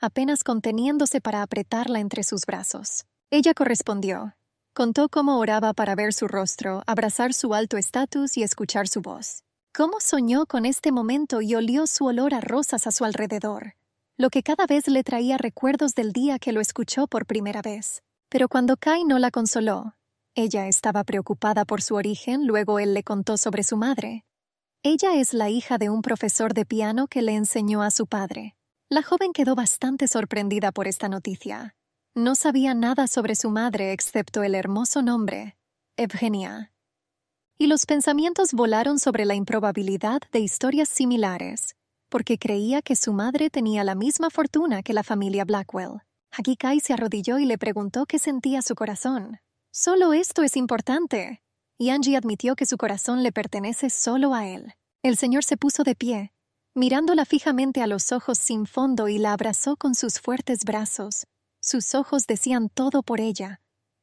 A: apenas conteniéndose para apretarla entre sus brazos. Ella correspondió. Contó cómo oraba para ver su rostro, abrazar su alto estatus y escuchar su voz. Cómo soñó con este momento y olió su olor a rosas a su alrededor, lo que cada vez le traía recuerdos del día que lo escuchó por primera vez. Pero cuando Kai no la consoló, ella estaba preocupada por su origen, luego él le contó sobre su madre, ella es la hija de un profesor de piano que le enseñó a su padre. La joven quedó bastante sorprendida por esta noticia. No sabía nada sobre su madre excepto el hermoso nombre, Evgenia. Y los pensamientos volaron sobre la improbabilidad de historias similares, porque creía que su madre tenía la misma fortuna que la familia Blackwell. Kai se arrodilló y le preguntó qué sentía su corazón. Solo esto es importante y Angie admitió que su corazón le pertenece solo a él. El señor se puso de pie, mirándola fijamente a los ojos sin fondo y la abrazó con sus fuertes brazos. Sus ojos decían todo por ella,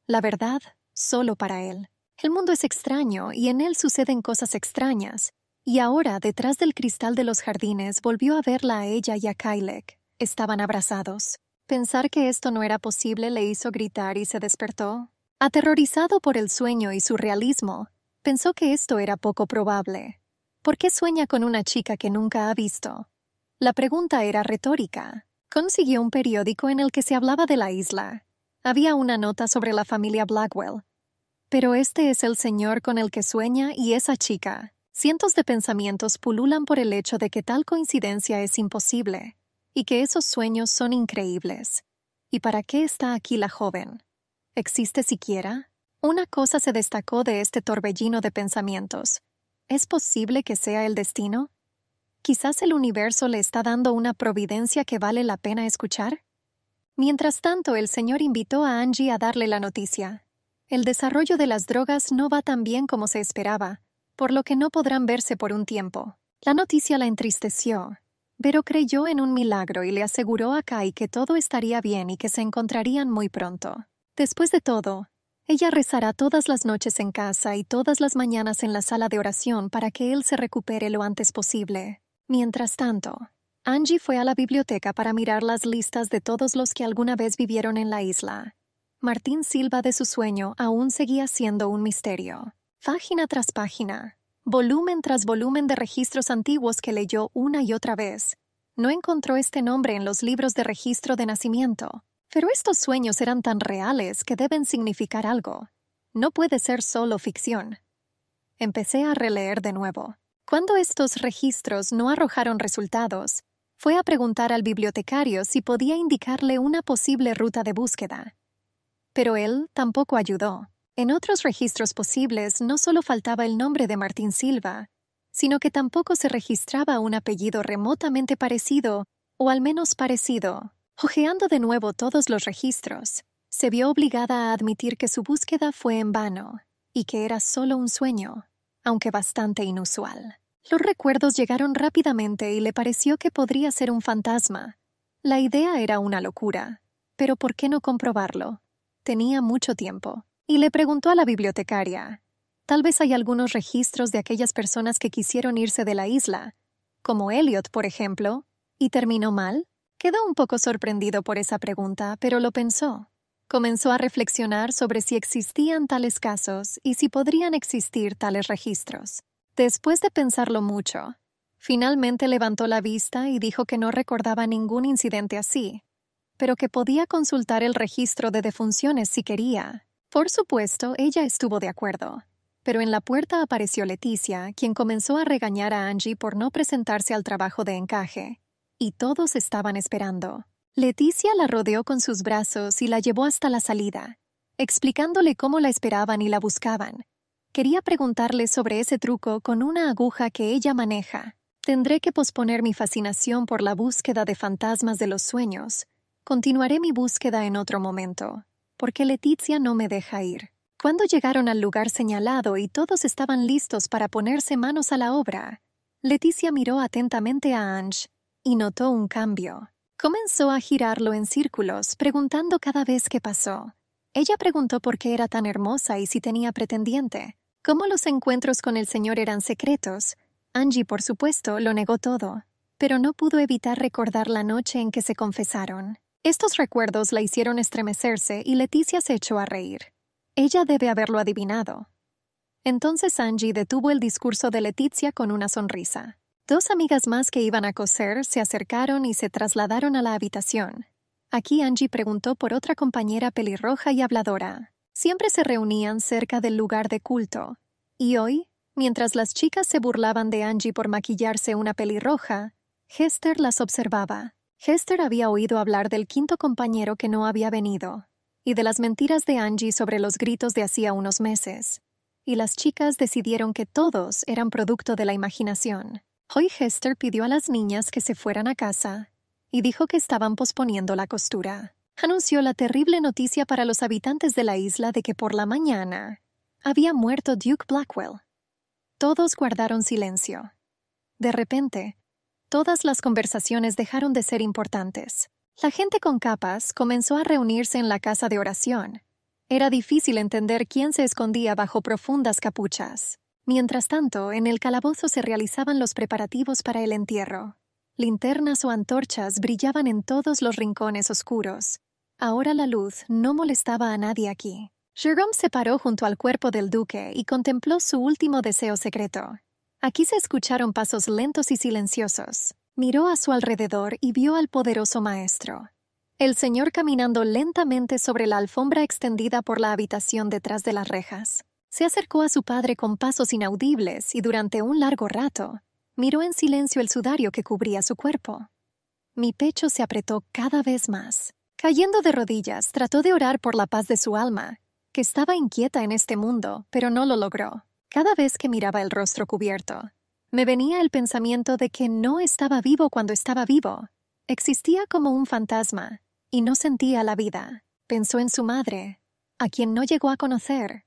A: la verdad solo para él. El mundo es extraño y en él suceden cosas extrañas, y ahora detrás del cristal de los jardines volvió a verla a ella y a Kylek. Estaban abrazados. Pensar que esto no era posible le hizo gritar y se despertó, Aterrorizado por el sueño y su realismo, pensó que esto era poco probable. ¿Por qué sueña con una chica que nunca ha visto? La pregunta era retórica. Consiguió un periódico en el que se hablaba de la isla. Había una nota sobre la familia Blackwell. Pero este es el señor con el que sueña y esa chica. Cientos de pensamientos pululan por el hecho de que tal coincidencia es imposible y que esos sueños son increíbles. ¿Y para qué está aquí la joven? ¿Existe siquiera? Una cosa se destacó de este torbellino de pensamientos. ¿Es posible que sea el destino? Quizás el universo le está dando una providencia que vale la pena escuchar. Mientras tanto, el señor invitó a Angie a darle la noticia. El desarrollo de las drogas no va tan bien como se esperaba, por lo que no podrán verse por un tiempo. La noticia la entristeció, pero creyó en un milagro y le aseguró a Kai que todo estaría bien y que se encontrarían muy pronto. Después de todo, ella rezará todas las noches en casa y todas las mañanas en la sala de oración para que él se recupere lo antes posible. Mientras tanto, Angie fue a la biblioteca para mirar las listas de todos los que alguna vez vivieron en la isla. Martín Silva de su sueño aún seguía siendo un misterio. Página tras página, volumen tras volumen de registros antiguos que leyó una y otra vez, no encontró este nombre en los libros de registro de nacimiento, pero estos sueños eran tan reales que deben significar algo. No puede ser solo ficción. Empecé a releer de nuevo. Cuando estos registros no arrojaron resultados, fue a preguntar al bibliotecario si podía indicarle una posible ruta de búsqueda. Pero él tampoco ayudó. En otros registros posibles no solo faltaba el nombre de Martín Silva, sino que tampoco se registraba un apellido remotamente parecido, o al menos parecido, Ojeando de nuevo todos los registros, se vio obligada a admitir que su búsqueda fue en vano y que era solo un sueño, aunque bastante inusual. Los recuerdos llegaron rápidamente y le pareció que podría ser un fantasma. La idea era una locura, pero ¿por qué no comprobarlo? Tenía mucho tiempo, y le preguntó a la bibliotecaria. Tal vez hay algunos registros de aquellas personas que quisieron irse de la isla, como Elliot, por ejemplo, y terminó mal. Quedó un poco sorprendido por esa pregunta, pero lo pensó. Comenzó a reflexionar sobre si existían tales casos y si podrían existir tales registros. Después de pensarlo mucho, finalmente levantó la vista y dijo que no recordaba ningún incidente así, pero que podía consultar el registro de defunciones si quería. Por supuesto, ella estuvo de acuerdo. Pero en la puerta apareció Leticia, quien comenzó a regañar a Angie por no presentarse al trabajo de encaje, y todos estaban esperando. Leticia la rodeó con sus brazos y la llevó hasta la salida, explicándole cómo la esperaban y la buscaban. Quería preguntarle sobre ese truco con una aguja que ella maneja. Tendré que posponer mi fascinación por la búsqueda de fantasmas de los sueños. Continuaré mi búsqueda en otro momento, porque Leticia no me deja ir. Cuando llegaron al lugar señalado y todos estaban listos para ponerse manos a la obra, Leticia miró atentamente a Ange y notó un cambio. Comenzó a girarlo en círculos, preguntando cada vez qué pasó. Ella preguntó por qué era tan hermosa y si tenía pretendiente. ¿Cómo los encuentros con el señor eran secretos, Angie, por supuesto, lo negó todo, pero no pudo evitar recordar la noche en que se confesaron. Estos recuerdos la hicieron estremecerse y Leticia se echó a reír. Ella debe haberlo adivinado. Entonces Angie detuvo el discurso de Leticia con una sonrisa. Dos amigas más que iban a coser se acercaron y se trasladaron a la habitación. Aquí Angie preguntó por otra compañera pelirroja y habladora. Siempre se reunían cerca del lugar de culto. Y hoy, mientras las chicas se burlaban de Angie por maquillarse una pelirroja, Hester las observaba. Hester había oído hablar del quinto compañero que no había venido, y de las mentiras de Angie sobre los gritos de hacía unos meses, y las chicas decidieron que todos eran producto de la imaginación. Hoy Hester pidió a las niñas que se fueran a casa y dijo que estaban posponiendo la costura. Anunció la terrible noticia para los habitantes de la isla de que por la mañana había muerto Duke Blackwell. Todos guardaron silencio. De repente, todas las conversaciones dejaron de ser importantes. La gente con capas comenzó a reunirse en la casa de oración. Era difícil entender quién se escondía bajo profundas capuchas. Mientras tanto, en el calabozo se realizaban los preparativos para el entierro. Linternas o antorchas brillaban en todos los rincones oscuros. Ahora la luz no molestaba a nadie aquí. Jerome se paró junto al cuerpo del duque y contempló su último deseo secreto. Aquí se escucharon pasos lentos y silenciosos. Miró a su alrededor y vio al poderoso maestro. El señor caminando lentamente sobre la alfombra extendida por la habitación detrás de las rejas. Se acercó a su padre con pasos inaudibles y durante un largo rato miró en silencio el sudario que cubría su cuerpo. Mi pecho se apretó cada vez más. Cayendo de rodillas, trató de orar por la paz de su alma, que estaba inquieta en este mundo, pero no lo logró. Cada vez que miraba el rostro cubierto, me venía el pensamiento de que no estaba vivo cuando estaba vivo. Existía como un fantasma, y no sentía la vida. Pensó en su madre, a quien no llegó a conocer,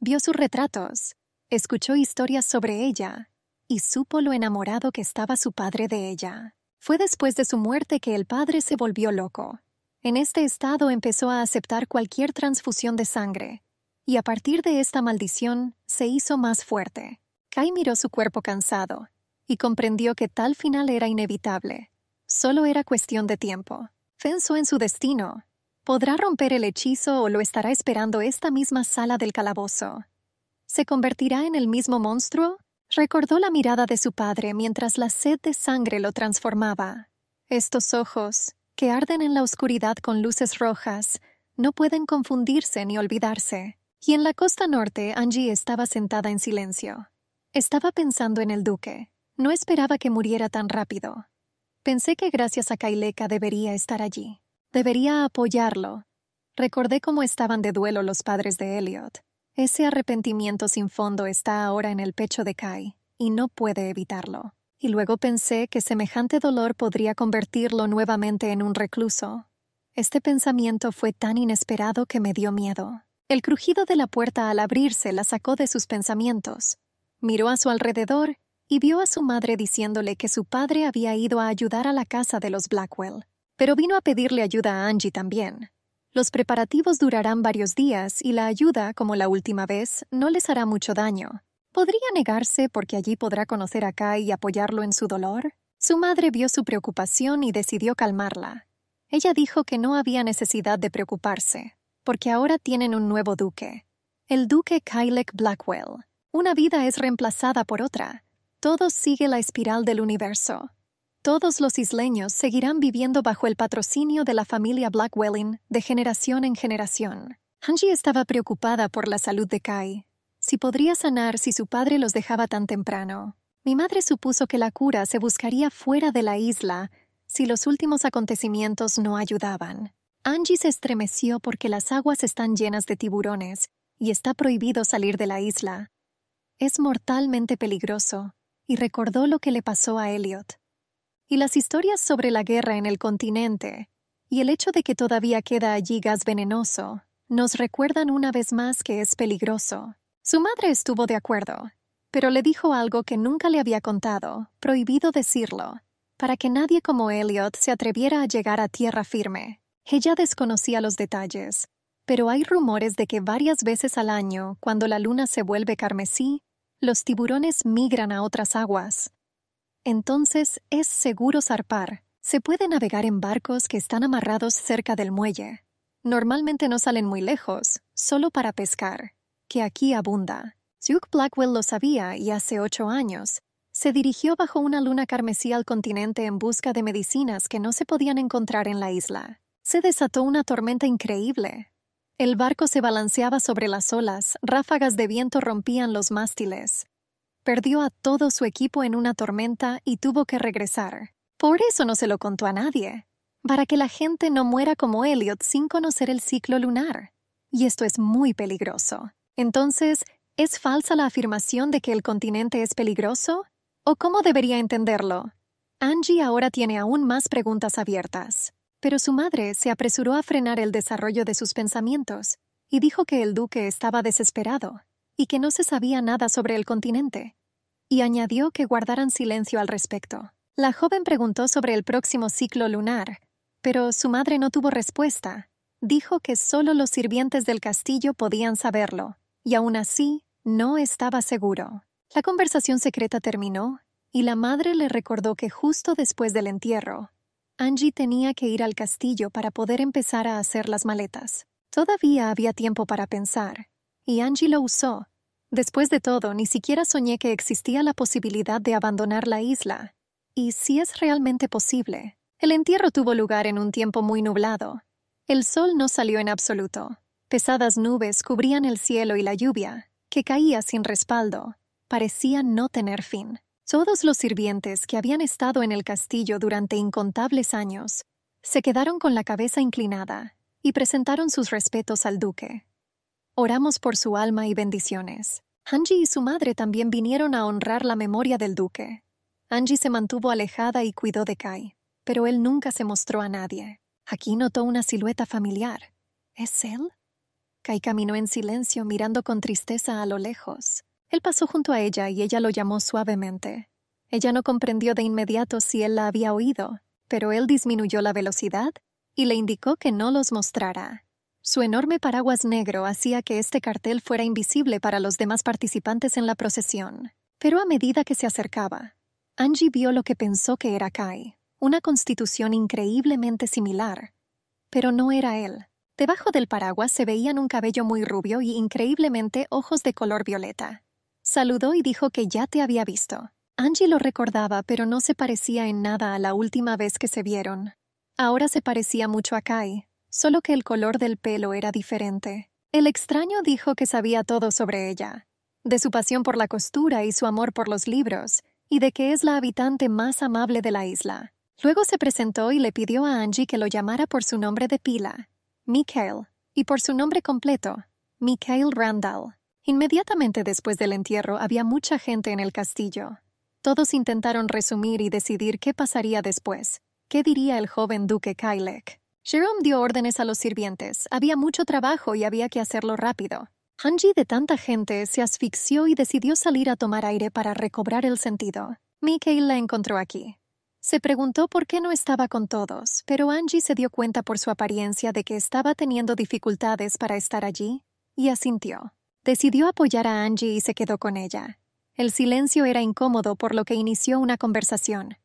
A: Vio sus retratos, escuchó historias sobre ella y supo lo enamorado que estaba su padre de ella. Fue después de su muerte que el padre se volvió loco. En este estado empezó a aceptar cualquier transfusión de sangre, y a partir de esta maldición se hizo más fuerte. Kai miró su cuerpo cansado y comprendió que tal final era inevitable. Solo era cuestión de tiempo. Pensó en su destino ¿Podrá romper el hechizo o lo estará esperando esta misma sala del calabozo? ¿Se convertirá en el mismo monstruo? Recordó la mirada de su padre mientras la sed de sangre lo transformaba. Estos ojos, que arden en la oscuridad con luces rojas, no pueden confundirse ni olvidarse. Y en la costa norte, Angie estaba sentada en silencio. Estaba pensando en el duque. No esperaba que muriera tan rápido. Pensé que gracias a Kaileka debería estar allí. Debería apoyarlo. Recordé cómo estaban de duelo los padres de Elliot. Ese arrepentimiento sin fondo está ahora en el pecho de Kai, y no puede evitarlo. Y luego pensé que semejante dolor podría convertirlo nuevamente en un recluso. Este pensamiento fue tan inesperado que me dio miedo. El crujido de la puerta al abrirse la sacó de sus pensamientos. Miró a su alrededor y vio a su madre diciéndole que su padre había ido a ayudar a la casa de los Blackwell. Pero vino a pedirle ayuda a Angie también. Los preparativos durarán varios días y la ayuda, como la última vez, no les hará mucho daño. ¿Podría negarse porque allí podrá conocer a Kai y apoyarlo en su dolor? Su madre vio su preocupación y decidió calmarla. Ella dijo que no había necesidad de preocuparse, porque ahora tienen un nuevo duque. El duque Kylek Blackwell. Una vida es reemplazada por otra. Todo sigue la espiral del universo todos los isleños seguirán viviendo bajo el patrocinio de la familia Blackwelling de generación en generación. Angie estaba preocupada por la salud de Kai. Si podría sanar si su padre los dejaba tan temprano. Mi madre supuso que la cura se buscaría fuera de la isla si los últimos acontecimientos no ayudaban. Angie se estremeció porque las aguas están llenas de tiburones y está prohibido salir de la isla. Es mortalmente peligroso, y recordó lo que le pasó a Elliot y las historias sobre la guerra en el continente, y el hecho de que todavía queda allí gas venenoso, nos recuerdan una vez más que es peligroso. Su madre estuvo de acuerdo, pero le dijo algo que nunca le había contado, prohibido decirlo, para que nadie como Elliot se atreviera a llegar a tierra firme. Ella desconocía los detalles, pero hay rumores de que varias veces al año, cuando la luna se vuelve carmesí, los tiburones migran a otras aguas, entonces es seguro zarpar. Se puede navegar en barcos que están amarrados cerca del muelle. Normalmente no salen muy lejos, solo para pescar, que aquí abunda. Duke Blackwell lo sabía y hace ocho años se dirigió bajo una luna carmesí al continente en busca de medicinas que no se podían encontrar en la isla. Se desató una tormenta increíble. El barco se balanceaba sobre las olas, ráfagas de viento rompían los mástiles, Perdió a todo su equipo en una tormenta y tuvo que regresar. Por eso no se lo contó a nadie, para que la gente no muera como Elliot sin conocer el ciclo lunar. Y esto es muy peligroso. Entonces, ¿es falsa la afirmación de que el continente es peligroso? ¿O cómo debería entenderlo? Angie ahora tiene aún más preguntas abiertas, pero su madre se apresuró a frenar el desarrollo de sus pensamientos y dijo que el duque estaba desesperado y que no se sabía nada sobre el continente, y añadió que guardaran silencio al respecto. La joven preguntó sobre el próximo ciclo lunar, pero su madre no tuvo respuesta. Dijo que solo los sirvientes del castillo podían saberlo, y aún así no estaba seguro. La conversación secreta terminó, y la madre le recordó que justo después del entierro, Angie tenía que ir al castillo para poder empezar a hacer las maletas. Todavía había tiempo para pensar, y Angie lo usó. Después de todo, ni siquiera soñé que existía la posibilidad de abandonar la isla. Y si es realmente posible, el entierro tuvo lugar en un tiempo muy nublado. El sol no salió en absoluto. Pesadas nubes cubrían el cielo y la lluvia, que caía sin respaldo. Parecía no tener fin. Todos los sirvientes que habían estado en el castillo durante incontables años se quedaron con la cabeza inclinada y presentaron sus respetos al duque. Oramos por su alma y bendiciones. Angie y su madre también vinieron a honrar la memoria del duque. Angie se mantuvo alejada y cuidó de Kai, pero él nunca se mostró a nadie. Aquí notó una silueta familiar. ¿Es él? Kai caminó en silencio mirando con tristeza a lo lejos. Él pasó junto a ella y ella lo llamó suavemente. Ella no comprendió de inmediato si él la había oído, pero él disminuyó la velocidad y le indicó que no los mostrara. Su enorme paraguas negro hacía que este cartel fuera invisible para los demás participantes en la procesión. Pero a medida que se acercaba, Angie vio lo que pensó que era Kai, una constitución increíblemente similar. Pero no era él. Debajo del paraguas se veían un cabello muy rubio y increíblemente ojos de color violeta. Saludó y dijo que ya te había visto. Angie lo recordaba, pero no se parecía en nada a la última vez que se vieron. Ahora se parecía mucho a Kai, solo que el color del pelo era diferente. El extraño dijo que sabía todo sobre ella, de su pasión por la costura y su amor por los libros, y de que es la habitante más amable de la isla. Luego se presentó y le pidió a Angie que lo llamara por su nombre de pila, Mikael, y por su nombre completo, Mikael Randall. Inmediatamente después del entierro había mucha gente en el castillo. Todos intentaron resumir y decidir qué pasaría después, qué diría el joven duque Kylek? Jerome dio órdenes a los sirvientes. Había mucho trabajo y había que hacerlo rápido. Angie, de tanta gente se asfixió y decidió salir a tomar aire para recobrar el sentido. Mikael la encontró aquí. Se preguntó por qué no estaba con todos, pero Angie se dio cuenta por su apariencia de que estaba teniendo dificultades para estar allí y asintió. Decidió apoyar a Angie y se quedó con ella. El silencio era incómodo por lo que inició una conversación.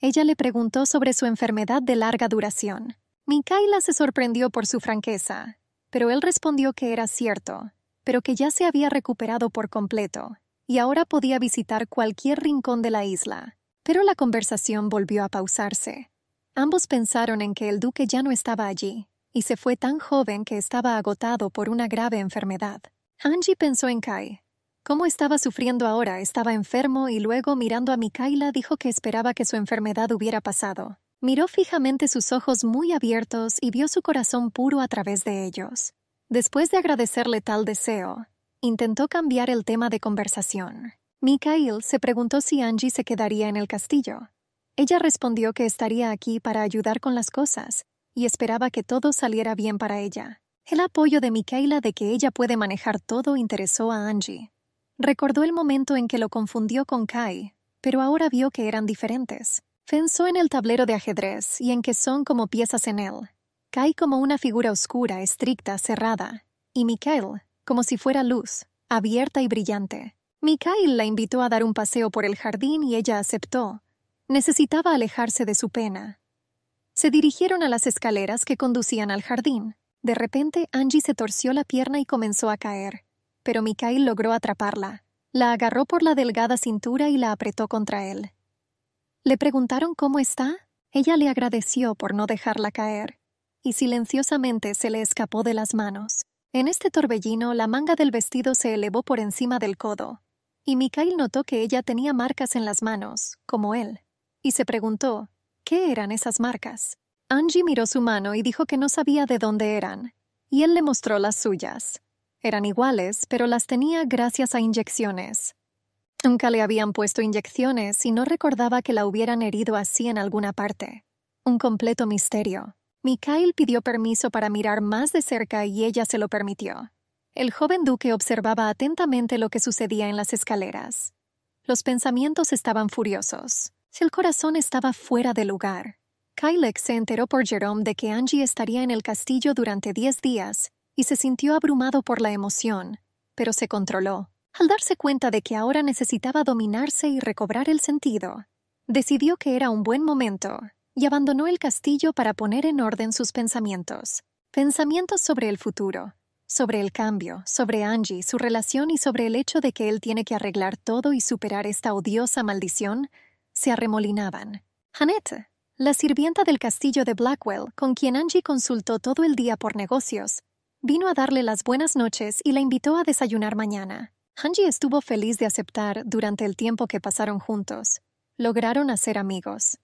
A: Ella le preguntó sobre su enfermedad de larga duración. Mikaila se sorprendió por su franqueza, pero él respondió que era cierto, pero que ya se había recuperado por completo, y ahora podía visitar cualquier rincón de la isla. Pero la conversación volvió a pausarse. Ambos pensaron en que el duque ya no estaba allí, y se fue tan joven que estaba agotado por una grave enfermedad. Angie pensó en Kai. Cómo estaba sufriendo ahora, estaba enfermo y luego mirando a Mikaila dijo que esperaba que su enfermedad hubiera pasado. Miró fijamente sus ojos muy abiertos y vio su corazón puro a través de ellos. Después de agradecerle tal deseo, intentó cambiar el tema de conversación. Mikhail se preguntó si Angie se quedaría en el castillo. Ella respondió que estaría aquí para ayudar con las cosas y esperaba que todo saliera bien para ella. El apoyo de Mikaela de que ella puede manejar todo interesó a Angie. Recordó el momento en que lo confundió con Kai, pero ahora vio que eran diferentes. Pensó en el tablero de ajedrez y en que son como piezas en él. Kai como una figura oscura, estricta, cerrada, y Mikael, como si fuera luz, abierta y brillante. Mikhail la invitó a dar un paseo por el jardín y ella aceptó. Necesitaba alejarse de su pena. Se dirigieron a las escaleras que conducían al jardín. De repente, Angie se torció la pierna y comenzó a caer, pero Mikael logró atraparla. La agarró por la delgada cintura y la apretó contra él. Le preguntaron cómo está. Ella le agradeció por no dejarla caer, y silenciosamente se le escapó de las manos. En este torbellino, la manga del vestido se elevó por encima del codo, y Mikhail notó que ella tenía marcas en las manos, como él, y se preguntó, ¿qué eran esas marcas? Angie miró su mano y dijo que no sabía de dónde eran, y él le mostró las suyas. Eran iguales, pero las tenía gracias a inyecciones. Nunca le habían puesto inyecciones y no recordaba que la hubieran herido así en alguna parte. Un completo misterio. Mikhail pidió permiso para mirar más de cerca y ella se lo permitió. El joven duque observaba atentamente lo que sucedía en las escaleras. Los pensamientos estaban furiosos. el corazón estaba fuera de lugar. Kylex se enteró por Jerome de que Angie estaría en el castillo durante diez días y se sintió abrumado por la emoción, pero se controló. Al darse cuenta de que ahora necesitaba dominarse y recobrar el sentido, decidió que era un buen momento y abandonó el castillo para poner en orden sus pensamientos. Pensamientos sobre el futuro, sobre el cambio, sobre Angie, su relación y sobre el hecho de que él tiene que arreglar todo y superar esta odiosa maldición, se arremolinaban. Janet, la sirvienta del castillo de Blackwell, con quien Angie consultó todo el día por negocios, vino a darle las buenas noches y la invitó a desayunar mañana. Hanji estuvo feliz de aceptar durante el tiempo que pasaron juntos. Lograron hacer amigos.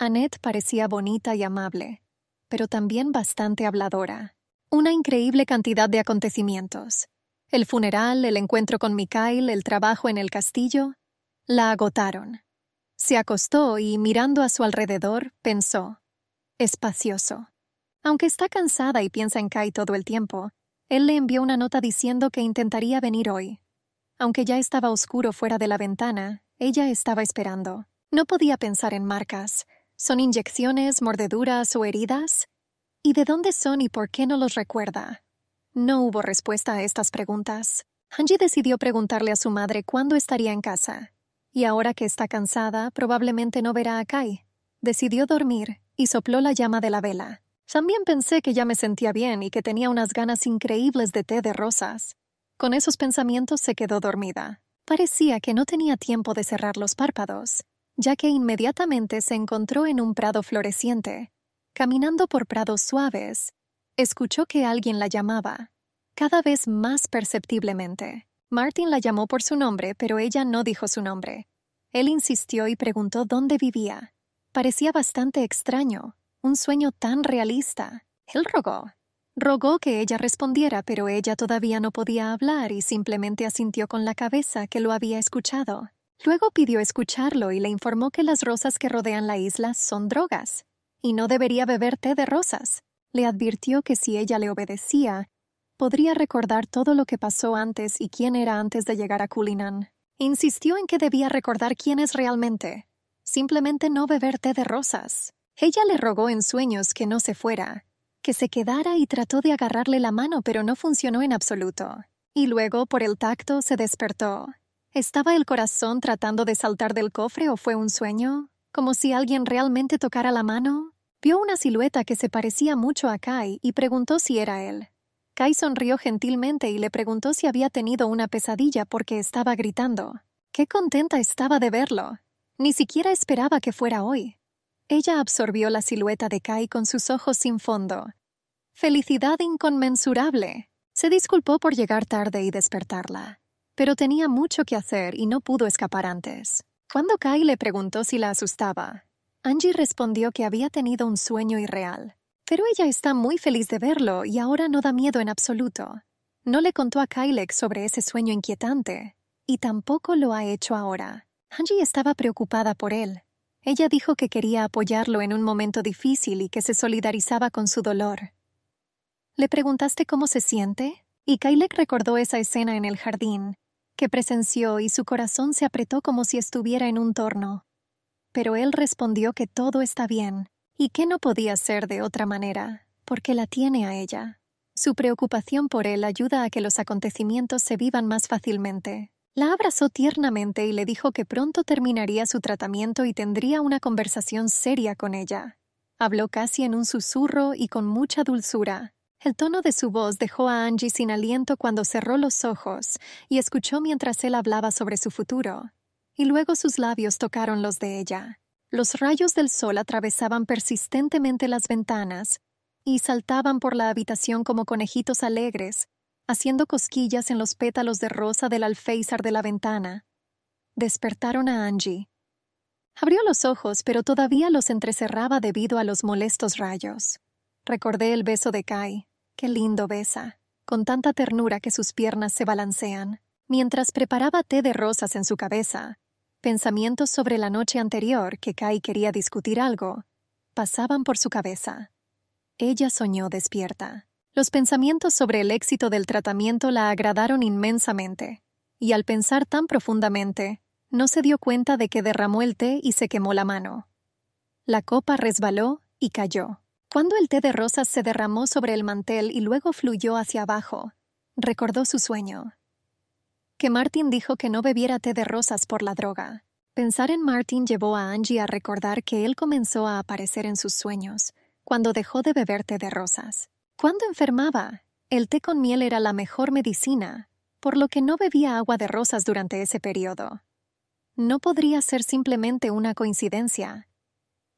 A: Annette parecía bonita y amable, pero también bastante habladora. Una increíble cantidad de acontecimientos. El funeral, el encuentro con Mikhail, el trabajo en el castillo, la agotaron. Se acostó y, mirando a su alrededor, pensó, espacioso. Aunque está cansada y piensa en Kai todo el tiempo, él le envió una nota diciendo que intentaría venir hoy, aunque ya estaba oscuro fuera de la ventana, ella estaba esperando. No podía pensar en marcas. ¿Son inyecciones, mordeduras o heridas? ¿Y de dónde son y por qué no los recuerda? No hubo respuesta a estas preguntas. Hanji decidió preguntarle a su madre cuándo estaría en casa. Y ahora que está cansada, probablemente no verá a Kai. Decidió dormir y sopló la llama de la vela. También pensé que ya me sentía bien y que tenía unas ganas increíbles de té de rosas. Con esos pensamientos se quedó dormida. Parecía que no tenía tiempo de cerrar los párpados, ya que inmediatamente se encontró en un prado floreciente. Caminando por prados suaves, escuchó que alguien la llamaba, cada vez más perceptiblemente. Martin la llamó por su nombre, pero ella no dijo su nombre. Él insistió y preguntó dónde vivía. Parecía bastante extraño, un sueño tan realista. Él rogó, Rogó que ella respondiera, pero ella todavía no podía hablar y simplemente asintió con la cabeza que lo había escuchado. Luego pidió escucharlo y le informó que las rosas que rodean la isla son drogas, y no debería beber té de rosas. Le advirtió que si ella le obedecía, podría recordar todo lo que pasó antes y quién era antes de llegar a Kulinan. Insistió en que debía recordar quién es realmente. Simplemente no beber té de rosas. Ella le rogó en sueños que no se fuera, que se quedara y trató de agarrarle la mano, pero no funcionó en absoluto. Y luego, por el tacto, se despertó. ¿Estaba el corazón tratando de saltar del cofre o fue un sueño? ¿Como si alguien realmente tocara la mano? Vio una silueta que se parecía mucho a Kai y preguntó si era él. Kai sonrió gentilmente y le preguntó si había tenido una pesadilla porque estaba gritando. Qué contenta estaba de verlo. Ni siquiera esperaba que fuera hoy. Ella absorbió la silueta de Kai con sus ojos sin fondo. Felicidad inconmensurable. Se disculpó por llegar tarde y despertarla, pero tenía mucho que hacer y no pudo escapar antes. Cuando Kai le preguntó si la asustaba, Angie respondió que había tenido un sueño irreal. Pero ella está muy feliz de verlo y ahora no da miedo en absoluto. No le contó a Kylex sobre ese sueño inquietante, y tampoco lo ha hecho ahora. Angie estaba preocupada por él, ella dijo que quería apoyarlo en un momento difícil y que se solidarizaba con su dolor. ¿Le preguntaste cómo se siente? Y Kylek recordó esa escena en el jardín, que presenció y su corazón se apretó como si estuviera en un torno. Pero él respondió que todo está bien, y que no podía ser de otra manera, porque la tiene a ella. Su preocupación por él ayuda a que los acontecimientos se vivan más fácilmente. La abrazó tiernamente y le dijo que pronto terminaría su tratamiento y tendría una conversación seria con ella. Habló casi en un susurro y con mucha dulzura. El tono de su voz dejó a Angie sin aliento cuando cerró los ojos y escuchó mientras él hablaba sobre su futuro. Y luego sus labios tocaron los de ella. Los rayos del sol atravesaban persistentemente las ventanas y saltaban por la habitación como conejitos alegres, haciendo cosquillas en los pétalos de rosa del alféizar de la ventana. Despertaron a Angie. Abrió los ojos, pero todavía los entrecerraba debido a los molestos rayos. Recordé el beso de Kai. Qué lindo besa, con tanta ternura que sus piernas se balancean. Mientras preparaba té de rosas en su cabeza, pensamientos sobre la noche anterior que Kai quería discutir algo pasaban por su cabeza. Ella soñó despierta. Los pensamientos sobre el éxito del tratamiento la agradaron inmensamente, y al pensar tan profundamente, no se dio cuenta de que derramó el té y se quemó la mano. La copa resbaló y cayó. Cuando el té de rosas se derramó sobre el mantel y luego fluyó hacia abajo, recordó su sueño. Que Martin dijo que no bebiera té de rosas por la droga. Pensar en Martin llevó a Angie a recordar que él comenzó a aparecer en sus sueños cuando dejó de beber té de rosas. Cuando enfermaba, el té con miel era la mejor medicina, por lo que no bebía agua de rosas durante ese periodo. No podría ser simplemente una coincidencia.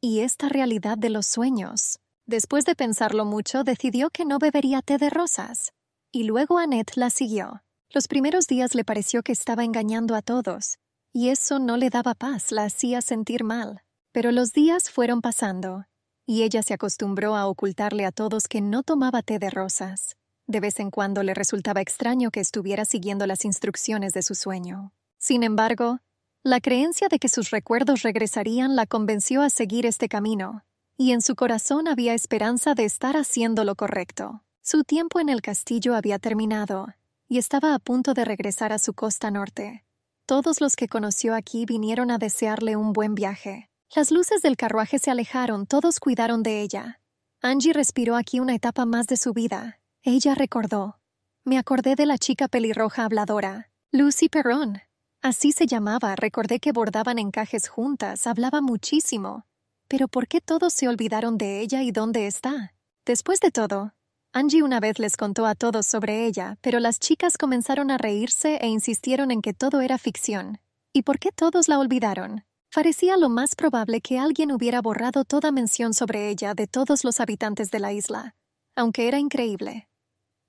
A: Y esta realidad de los sueños. Después de pensarlo mucho, decidió que no bebería té de rosas. Y luego Annette la siguió. Los primeros días le pareció que estaba engañando a todos, y eso no le daba paz, la hacía sentir mal. Pero los días fueron pasando, y ella se acostumbró a ocultarle a todos que no tomaba té de rosas. De vez en cuando le resultaba extraño que estuviera siguiendo las instrucciones de su sueño. Sin embargo, la creencia de que sus recuerdos regresarían la convenció a seguir este camino, y en su corazón había esperanza de estar haciendo lo correcto. Su tiempo en el castillo había terminado, y estaba a punto de regresar a su costa norte. Todos los que conoció aquí vinieron a desearle un buen viaje, las luces del carruaje se alejaron, todos cuidaron de ella. Angie respiró aquí una etapa más de su vida. Ella recordó. Me acordé de la chica pelirroja habladora, Lucy Perron. Así se llamaba, recordé que bordaban encajes juntas, hablaba muchísimo. Pero ¿por qué todos se olvidaron de ella y dónde está? Después de todo, Angie una vez les contó a todos sobre ella, pero las chicas comenzaron a reírse e insistieron en que todo era ficción. ¿Y por qué todos la olvidaron? Parecía lo más probable que alguien hubiera borrado toda mención sobre ella de todos los habitantes de la isla, aunque era increíble.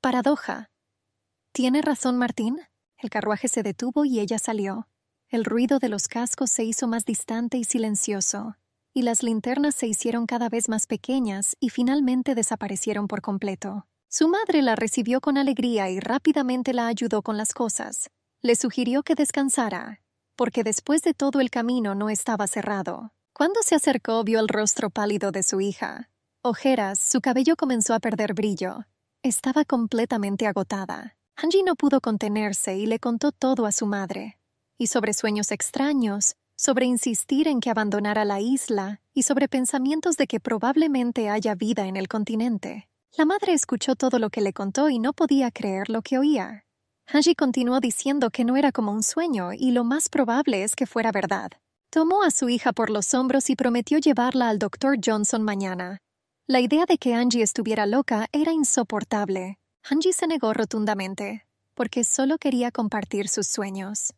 A: Paradoja. ¿Tiene razón Martín? El carruaje se detuvo y ella salió. El ruido de los cascos se hizo más distante y silencioso, y las linternas se hicieron cada vez más pequeñas y finalmente desaparecieron por completo. Su madre la recibió con alegría y rápidamente la ayudó con las cosas. Le sugirió que descansara porque después de todo el camino no estaba cerrado. Cuando se acercó vio el rostro pálido de su hija. Ojeras, su cabello comenzó a perder brillo. Estaba completamente agotada. Angie no pudo contenerse y le contó todo a su madre, y sobre sueños extraños, sobre insistir en que abandonara la isla y sobre pensamientos de que probablemente haya vida en el continente. La madre escuchó todo lo que le contó y no podía creer lo que oía. Angie continuó diciendo que no era como un sueño y lo más probable es que fuera verdad. Tomó a su hija por los hombros y prometió llevarla al doctor Johnson mañana. La idea de que Angie estuviera loca era insoportable. Angie se negó rotundamente, porque solo quería compartir sus sueños.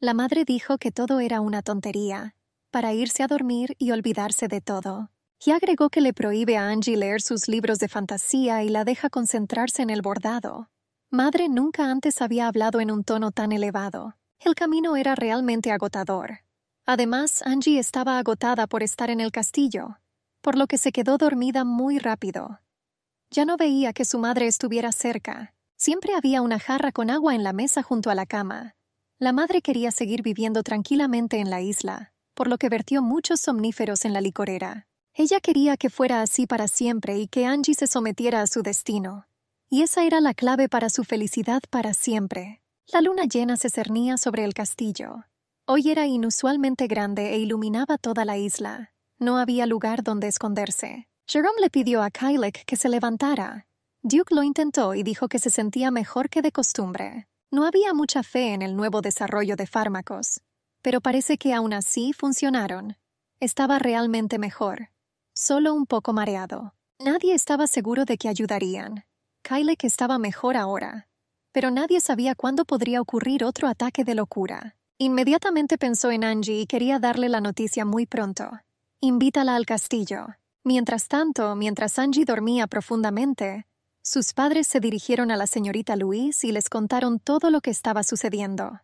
A: La madre dijo que todo era una tontería, para irse a dormir y olvidarse de todo. Y agregó que le prohíbe a Angie leer sus libros de fantasía y la deja concentrarse en el bordado. Madre nunca antes había hablado en un tono tan elevado. El camino era realmente agotador. Además, Angie estaba agotada por estar en el castillo, por lo que se quedó dormida muy rápido. Ya no veía que su madre estuviera cerca. Siempre había una jarra con agua en la mesa junto a la cama. La madre quería seguir viviendo tranquilamente en la isla, por lo que vertió muchos somníferos en la licorera. Ella quería que fuera así para siempre y que Angie se sometiera a su destino y esa era la clave para su felicidad para siempre. La luna llena se cernía sobre el castillo. Hoy era inusualmente grande e iluminaba toda la isla. No había lugar donde esconderse. Jerome le pidió a Kylek que se levantara. Duke lo intentó y dijo que se sentía mejor que de costumbre. No había mucha fe en el nuevo desarrollo de fármacos, pero parece que aún así funcionaron. Estaba realmente mejor, solo un poco mareado. Nadie estaba seguro de que ayudarían, que estaba mejor ahora, pero nadie sabía cuándo podría ocurrir otro ataque de locura. Inmediatamente pensó en Angie y quería darle la noticia muy pronto. Invítala al castillo. Mientras tanto, mientras Angie dormía profundamente, sus padres se dirigieron a la señorita Luis y les contaron todo lo que estaba sucediendo.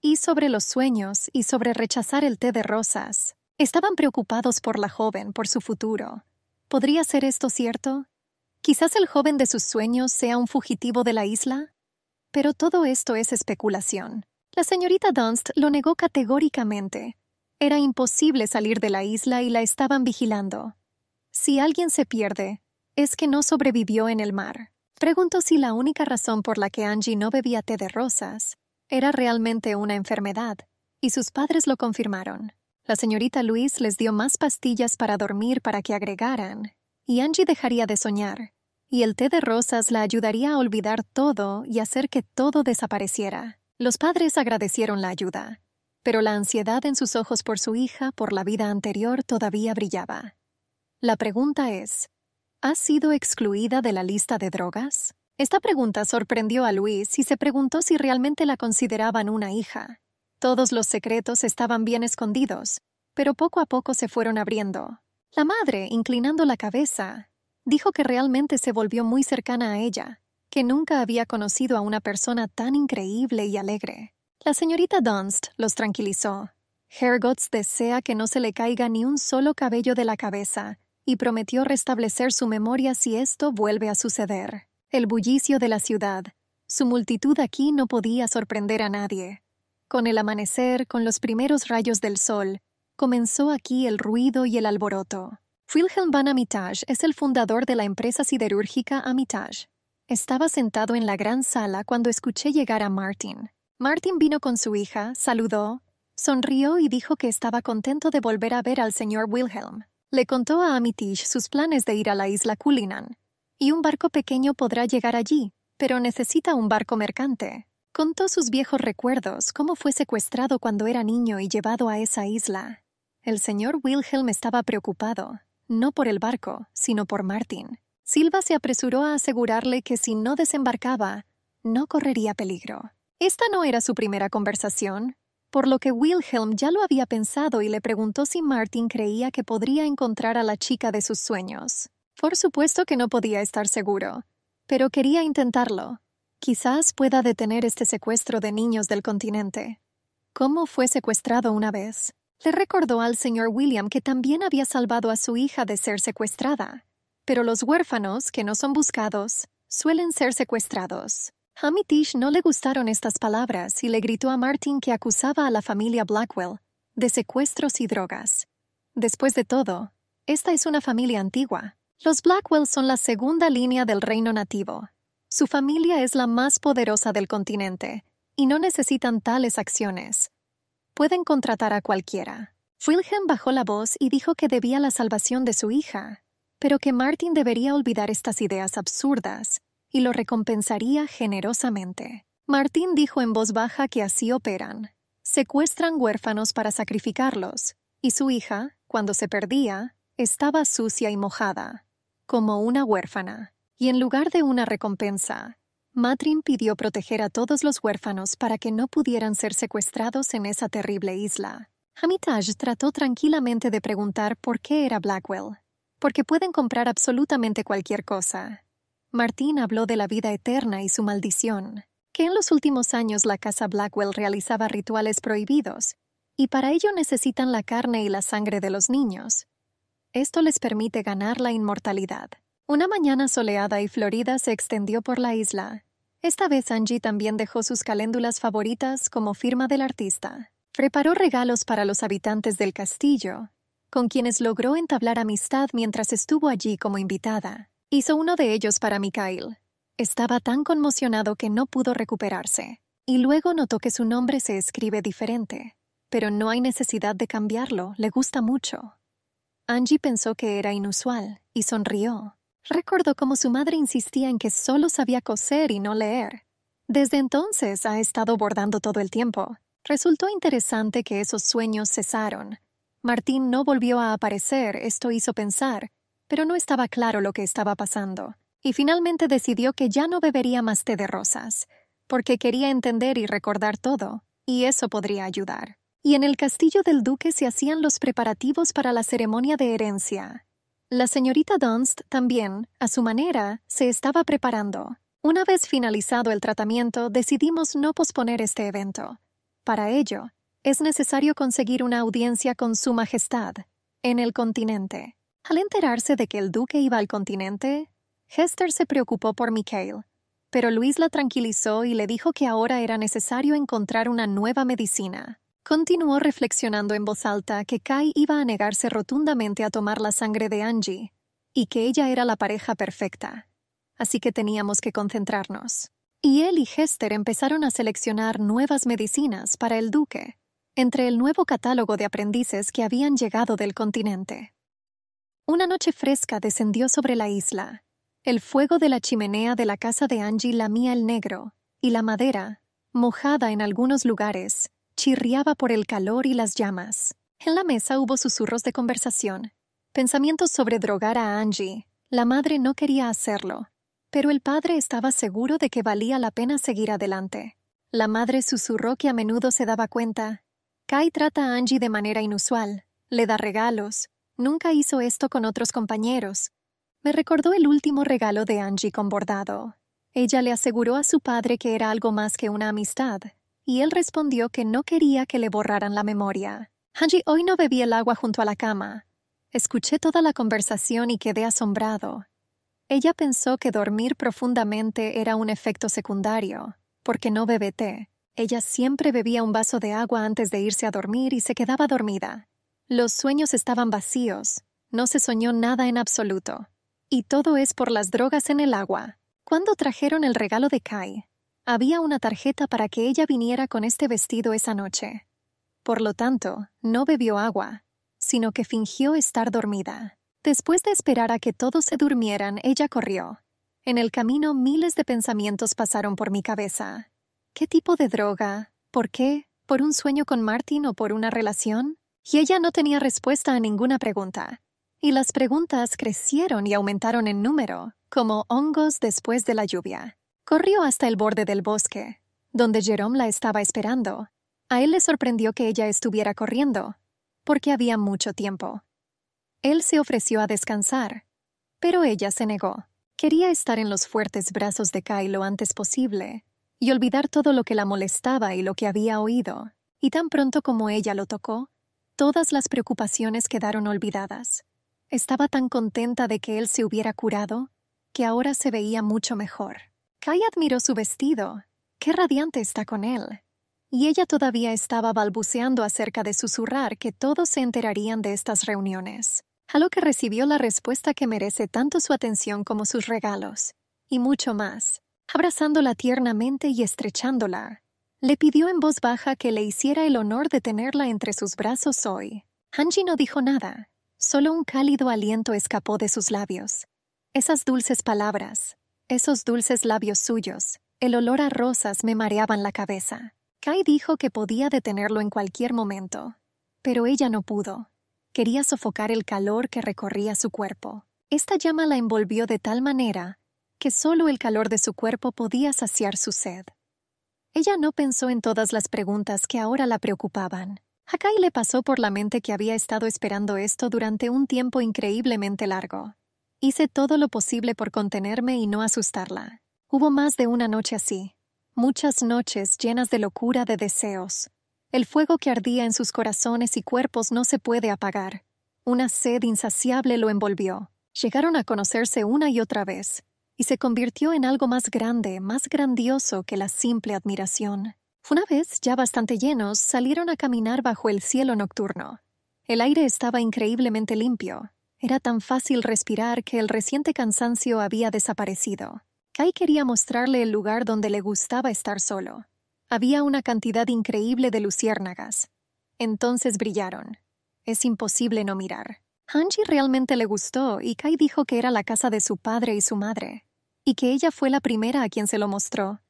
A: Y sobre los sueños y sobre rechazar el té de rosas. Estaban preocupados por la joven, por su futuro. ¿Podría ser esto cierto? Quizás el joven de sus sueños sea un fugitivo de la isla. Pero todo esto es especulación. La señorita Dunst lo negó categóricamente. Era imposible salir de la isla y la estaban vigilando. Si alguien se pierde, es que no sobrevivió en el mar. Preguntó si la única razón por la que Angie no bebía té de rosas era realmente una enfermedad, y sus padres lo confirmaron. La señorita Luis les dio más pastillas para dormir para que agregaran y Angie dejaría de soñar, y el té de rosas la ayudaría a olvidar todo y hacer que todo desapareciera. Los padres agradecieron la ayuda, pero la ansiedad en sus ojos por su hija por la vida anterior todavía brillaba. La pregunta es, ¿ha sido excluida de la lista de drogas? Esta pregunta sorprendió a Luis y se preguntó si realmente la consideraban una hija. Todos los secretos estaban bien escondidos, pero poco a poco se fueron abriendo, la madre, inclinando la cabeza, dijo que realmente se volvió muy cercana a ella, que nunca había conocido a una persona tan increíble y alegre. La señorita Dunst los tranquilizó. Hergots desea que no se le caiga ni un solo cabello de la cabeza y prometió restablecer su memoria si esto vuelve a suceder. El bullicio de la ciudad. Su multitud aquí no podía sorprender a nadie. Con el amanecer, con los primeros rayos del sol, comenzó aquí el ruido y el alboroto. Wilhelm van Amitage es el fundador de la empresa siderúrgica Amitage. Estaba sentado en la gran sala cuando escuché llegar a Martin. Martin vino con su hija, saludó, sonrió y dijo que estaba contento de volver a ver al señor Wilhelm. Le contó a Amitage sus planes de ir a la isla Kulinan. Y un barco pequeño podrá llegar allí, pero necesita un barco mercante. Contó sus viejos recuerdos, cómo fue secuestrado cuando era niño y llevado a esa isla. El señor Wilhelm estaba preocupado, no por el barco, sino por Martin. Silva se apresuró a asegurarle que si no desembarcaba, no correría peligro. Esta no era su primera conversación, por lo que Wilhelm ya lo había pensado y le preguntó si Martin creía que podría encontrar a la chica de sus sueños. Por supuesto que no podía estar seguro, pero quería intentarlo. Quizás pueda detener este secuestro de niños del continente. ¿Cómo fue secuestrado una vez? Le recordó al señor William que también había salvado a su hija de ser secuestrada. Pero los huérfanos, que no son buscados, suelen ser secuestrados. Hamitish no le gustaron estas palabras y le gritó a Martin que acusaba a la familia Blackwell de secuestros y drogas. Después de todo, esta es una familia antigua. Los Blackwell son la segunda línea del reino nativo. Su familia es la más poderosa del continente, y no necesitan tales acciones pueden contratar a cualquiera. Wilhelm bajó la voz y dijo que debía la salvación de su hija, pero que Martin debería olvidar estas ideas absurdas y lo recompensaría generosamente. Martín dijo en voz baja que así operan. Secuestran huérfanos para sacrificarlos, y su hija, cuando se perdía, estaba sucia y mojada, como una huérfana, y en lugar de una recompensa, Matrin pidió proteger a todos los huérfanos para que no pudieran ser secuestrados en esa terrible isla. Hamitage trató tranquilamente de preguntar por qué era Blackwell, porque pueden comprar absolutamente cualquier cosa. Martín habló de la vida eterna y su maldición, que en los últimos años la casa Blackwell realizaba rituales prohibidos, y para ello necesitan la carne y la sangre de los niños. Esto les permite ganar la inmortalidad. Una mañana soleada y florida se extendió por la isla. Esta vez Angie también dejó sus caléndulas favoritas como firma del artista. Preparó regalos para los habitantes del castillo, con quienes logró entablar amistad mientras estuvo allí como invitada. Hizo uno de ellos para Mikael. Estaba tan conmocionado que no pudo recuperarse, y luego notó que su nombre se escribe diferente. Pero no hay necesidad de cambiarlo, le gusta mucho. Angie pensó que era inusual, y sonrió. Recordó cómo su madre insistía en que solo sabía coser y no leer. Desde entonces ha estado bordando todo el tiempo. Resultó interesante que esos sueños cesaron. Martín no volvió a aparecer, esto hizo pensar, pero no estaba claro lo que estaba pasando. Y finalmente decidió que ya no bebería más té de rosas, porque quería entender y recordar todo, y eso podría ayudar. Y en el castillo del duque se hacían los preparativos para la ceremonia de herencia, la señorita Dunst también, a su manera, se estaba preparando. Una vez finalizado el tratamiento, decidimos no posponer este evento. Para ello, es necesario conseguir una audiencia con Su Majestad, en el continente. Al enterarse de que el duque iba al continente, Hester se preocupó por Mikael. pero Luis la tranquilizó y le dijo que ahora era necesario encontrar una nueva medicina. Continuó reflexionando en voz alta que Kai iba a negarse rotundamente a tomar la sangre de Angie y que ella era la pareja perfecta, así que teníamos que concentrarnos. Y él y Hester empezaron a seleccionar nuevas medicinas para el duque, entre el nuevo catálogo de aprendices que habían llegado del continente. Una noche fresca descendió sobre la isla. El fuego de la chimenea de la casa de Angie lamía el negro, y la madera, mojada en algunos lugares, chirriaba por el calor y las llamas. En la mesa hubo susurros de conversación. Pensamientos sobre drogar a Angie. La madre no quería hacerlo, pero el padre estaba seguro de que valía la pena seguir adelante. La madre susurró que a menudo se daba cuenta. Kai trata a Angie de manera inusual, le da regalos, nunca hizo esto con otros compañeros. Me recordó el último regalo de Angie con bordado. Ella le aseguró a su padre que era algo más que una amistad, y él respondió que no quería que le borraran la memoria. Hanji hoy no bebía el agua junto a la cama. Escuché toda la conversación y quedé asombrado. Ella pensó que dormir profundamente era un efecto secundario, porque no bebe té. Ella siempre bebía un vaso de agua antes de irse a dormir y se quedaba dormida. Los sueños estaban vacíos, no se soñó nada en absoluto. Y todo es por las drogas en el agua. ¿Cuándo trajeron el regalo de Kai? Había una tarjeta para que ella viniera con este vestido esa noche. Por lo tanto, no bebió agua, sino que fingió estar dormida. Después de esperar a que todos se durmieran, ella corrió. En el camino miles de pensamientos pasaron por mi cabeza. ¿Qué tipo de droga? ¿Por qué? ¿Por un sueño con Martin o por una relación? Y ella no tenía respuesta a ninguna pregunta. Y las preguntas crecieron y aumentaron en número, como hongos después de la lluvia. Corrió hasta el borde del bosque, donde Jerome la estaba esperando. A él le sorprendió que ella estuviera corriendo, porque había mucho tiempo. Él se ofreció a descansar, pero ella se negó. Quería estar en los fuertes brazos de Kai lo antes posible y olvidar todo lo que la molestaba y lo que había oído. Y tan pronto como ella lo tocó, todas las preocupaciones quedaron olvidadas. Estaba tan contenta de que él se hubiera curado que ahora se veía mucho mejor. Kai admiró su vestido. Qué radiante está con él. Y ella todavía estaba balbuceando acerca de susurrar que todos se enterarían de estas reuniones, a lo que recibió la respuesta que merece tanto su atención como sus regalos, y mucho más, abrazándola tiernamente y estrechándola. Le pidió en voz baja que le hiciera el honor de tenerla entre sus brazos hoy. Hanji no dijo nada, solo un cálido aliento escapó de sus labios. Esas dulces palabras, esos dulces labios suyos, el olor a rosas me mareaban la cabeza. Kai dijo que podía detenerlo en cualquier momento, pero ella no pudo. Quería sofocar el calor que recorría su cuerpo. Esta llama la envolvió de tal manera que solo el calor de su cuerpo podía saciar su sed. Ella no pensó en todas las preguntas que ahora la preocupaban. A Kai le pasó por la mente que había estado esperando esto durante un tiempo increíblemente largo. Hice todo lo posible por contenerme y no asustarla. Hubo más de una noche así, muchas noches llenas de locura de deseos. El fuego que ardía en sus corazones y cuerpos no se puede apagar. Una sed insaciable lo envolvió. Llegaron a conocerse una y otra vez, y se convirtió en algo más grande, más grandioso que la simple admiración. Una vez, ya bastante llenos, salieron a caminar bajo el cielo nocturno. El aire estaba increíblemente limpio, era tan fácil respirar que el reciente cansancio había desaparecido. Kai quería mostrarle el lugar donde le gustaba estar solo. Había una cantidad increíble de luciérnagas. Entonces brillaron. Es imposible no mirar. Hanji realmente le gustó y Kai dijo que era la casa de su padre y su madre, y que ella fue la primera a quien se lo mostró.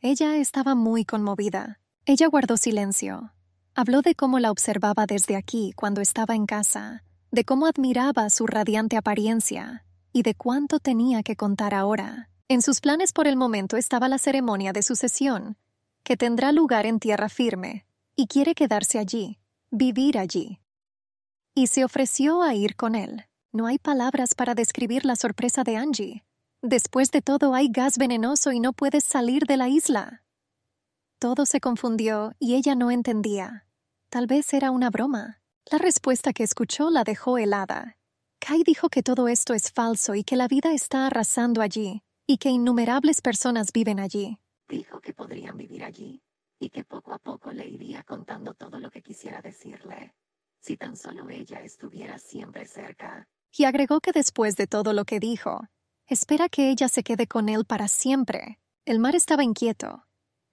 A: Ella estaba muy conmovida. Ella guardó silencio. Habló de cómo la observaba desde aquí cuando estaba en casa, de cómo admiraba su radiante apariencia y de cuánto tenía que contar ahora. En sus planes por el momento estaba la ceremonia de sucesión, que tendrá lugar en tierra firme, y quiere quedarse allí, vivir allí. Y se ofreció a ir con él. No hay palabras para describir la sorpresa de Angie. Después de todo hay gas venenoso y no puedes salir de la isla. Todo se confundió y ella no entendía. Tal vez era una broma. La respuesta que escuchó la dejó helada. Kai dijo que todo esto es falso y que la vida está arrasando allí, y que innumerables personas viven allí. Dijo que podrían vivir allí, y que poco a poco le iría contando todo lo que quisiera decirle, si tan solo ella estuviera siempre cerca. Y agregó que después de todo lo que dijo, espera que ella se quede con él para siempre. El mar estaba inquieto,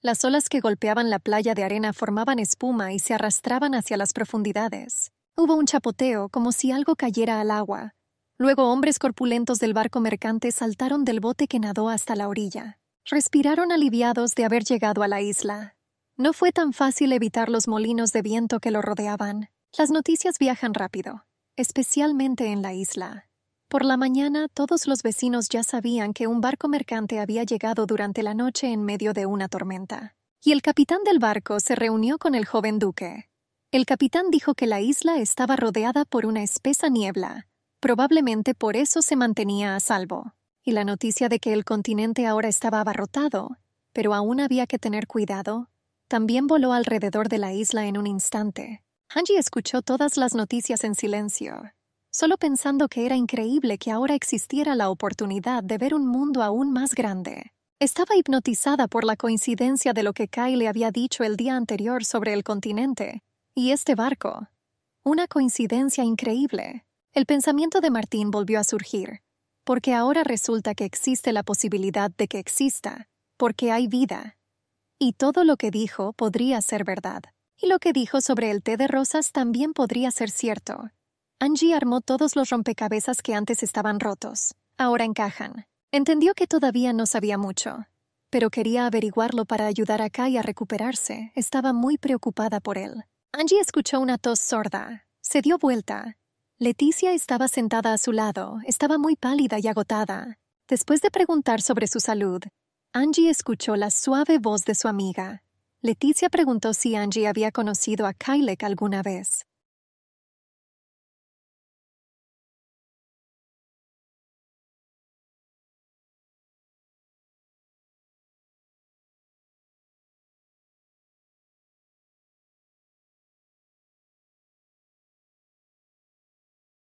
A: las olas que golpeaban la playa de arena formaban espuma y se arrastraban hacia las profundidades. Hubo un chapoteo como si algo cayera al agua. Luego hombres corpulentos del barco mercante saltaron del bote que nadó hasta la orilla. Respiraron aliviados de haber llegado a la isla. No fue tan fácil evitar los molinos de viento que lo rodeaban. Las noticias viajan rápido, especialmente en la isla. Por la mañana todos los vecinos ya sabían que un barco mercante había llegado durante la noche en medio de una tormenta, y el capitán del barco se reunió con el joven duque. El capitán dijo que la isla estaba rodeada por una espesa niebla, probablemente por eso se mantenía a salvo, y la noticia de que el continente ahora estaba abarrotado, pero aún había que tener cuidado, también voló alrededor de la isla en un instante. Hanji escuchó todas las noticias en silencio, solo pensando que era increíble que ahora existiera la oportunidad de ver un mundo aún más grande. Estaba hipnotizada por la coincidencia de lo que Kai le había dicho el día anterior sobre el continente y este barco. Una coincidencia increíble. El pensamiento de Martín volvió a surgir, porque ahora resulta que existe la posibilidad de que exista, porque hay vida. Y todo lo que dijo podría ser verdad. Y lo que dijo sobre el té de rosas también podría ser cierto. Angie armó todos los rompecabezas que antes estaban rotos. Ahora encajan. Entendió que todavía no sabía mucho, pero quería averiguarlo para ayudar a Kai a recuperarse. Estaba muy preocupada por él. Angie escuchó una tos sorda. Se dio vuelta. Leticia estaba sentada a su lado. Estaba muy pálida y agotada. Después de preguntar sobre su salud, Angie escuchó la suave voz de su amiga. Leticia preguntó si Angie había conocido a Kylek alguna vez.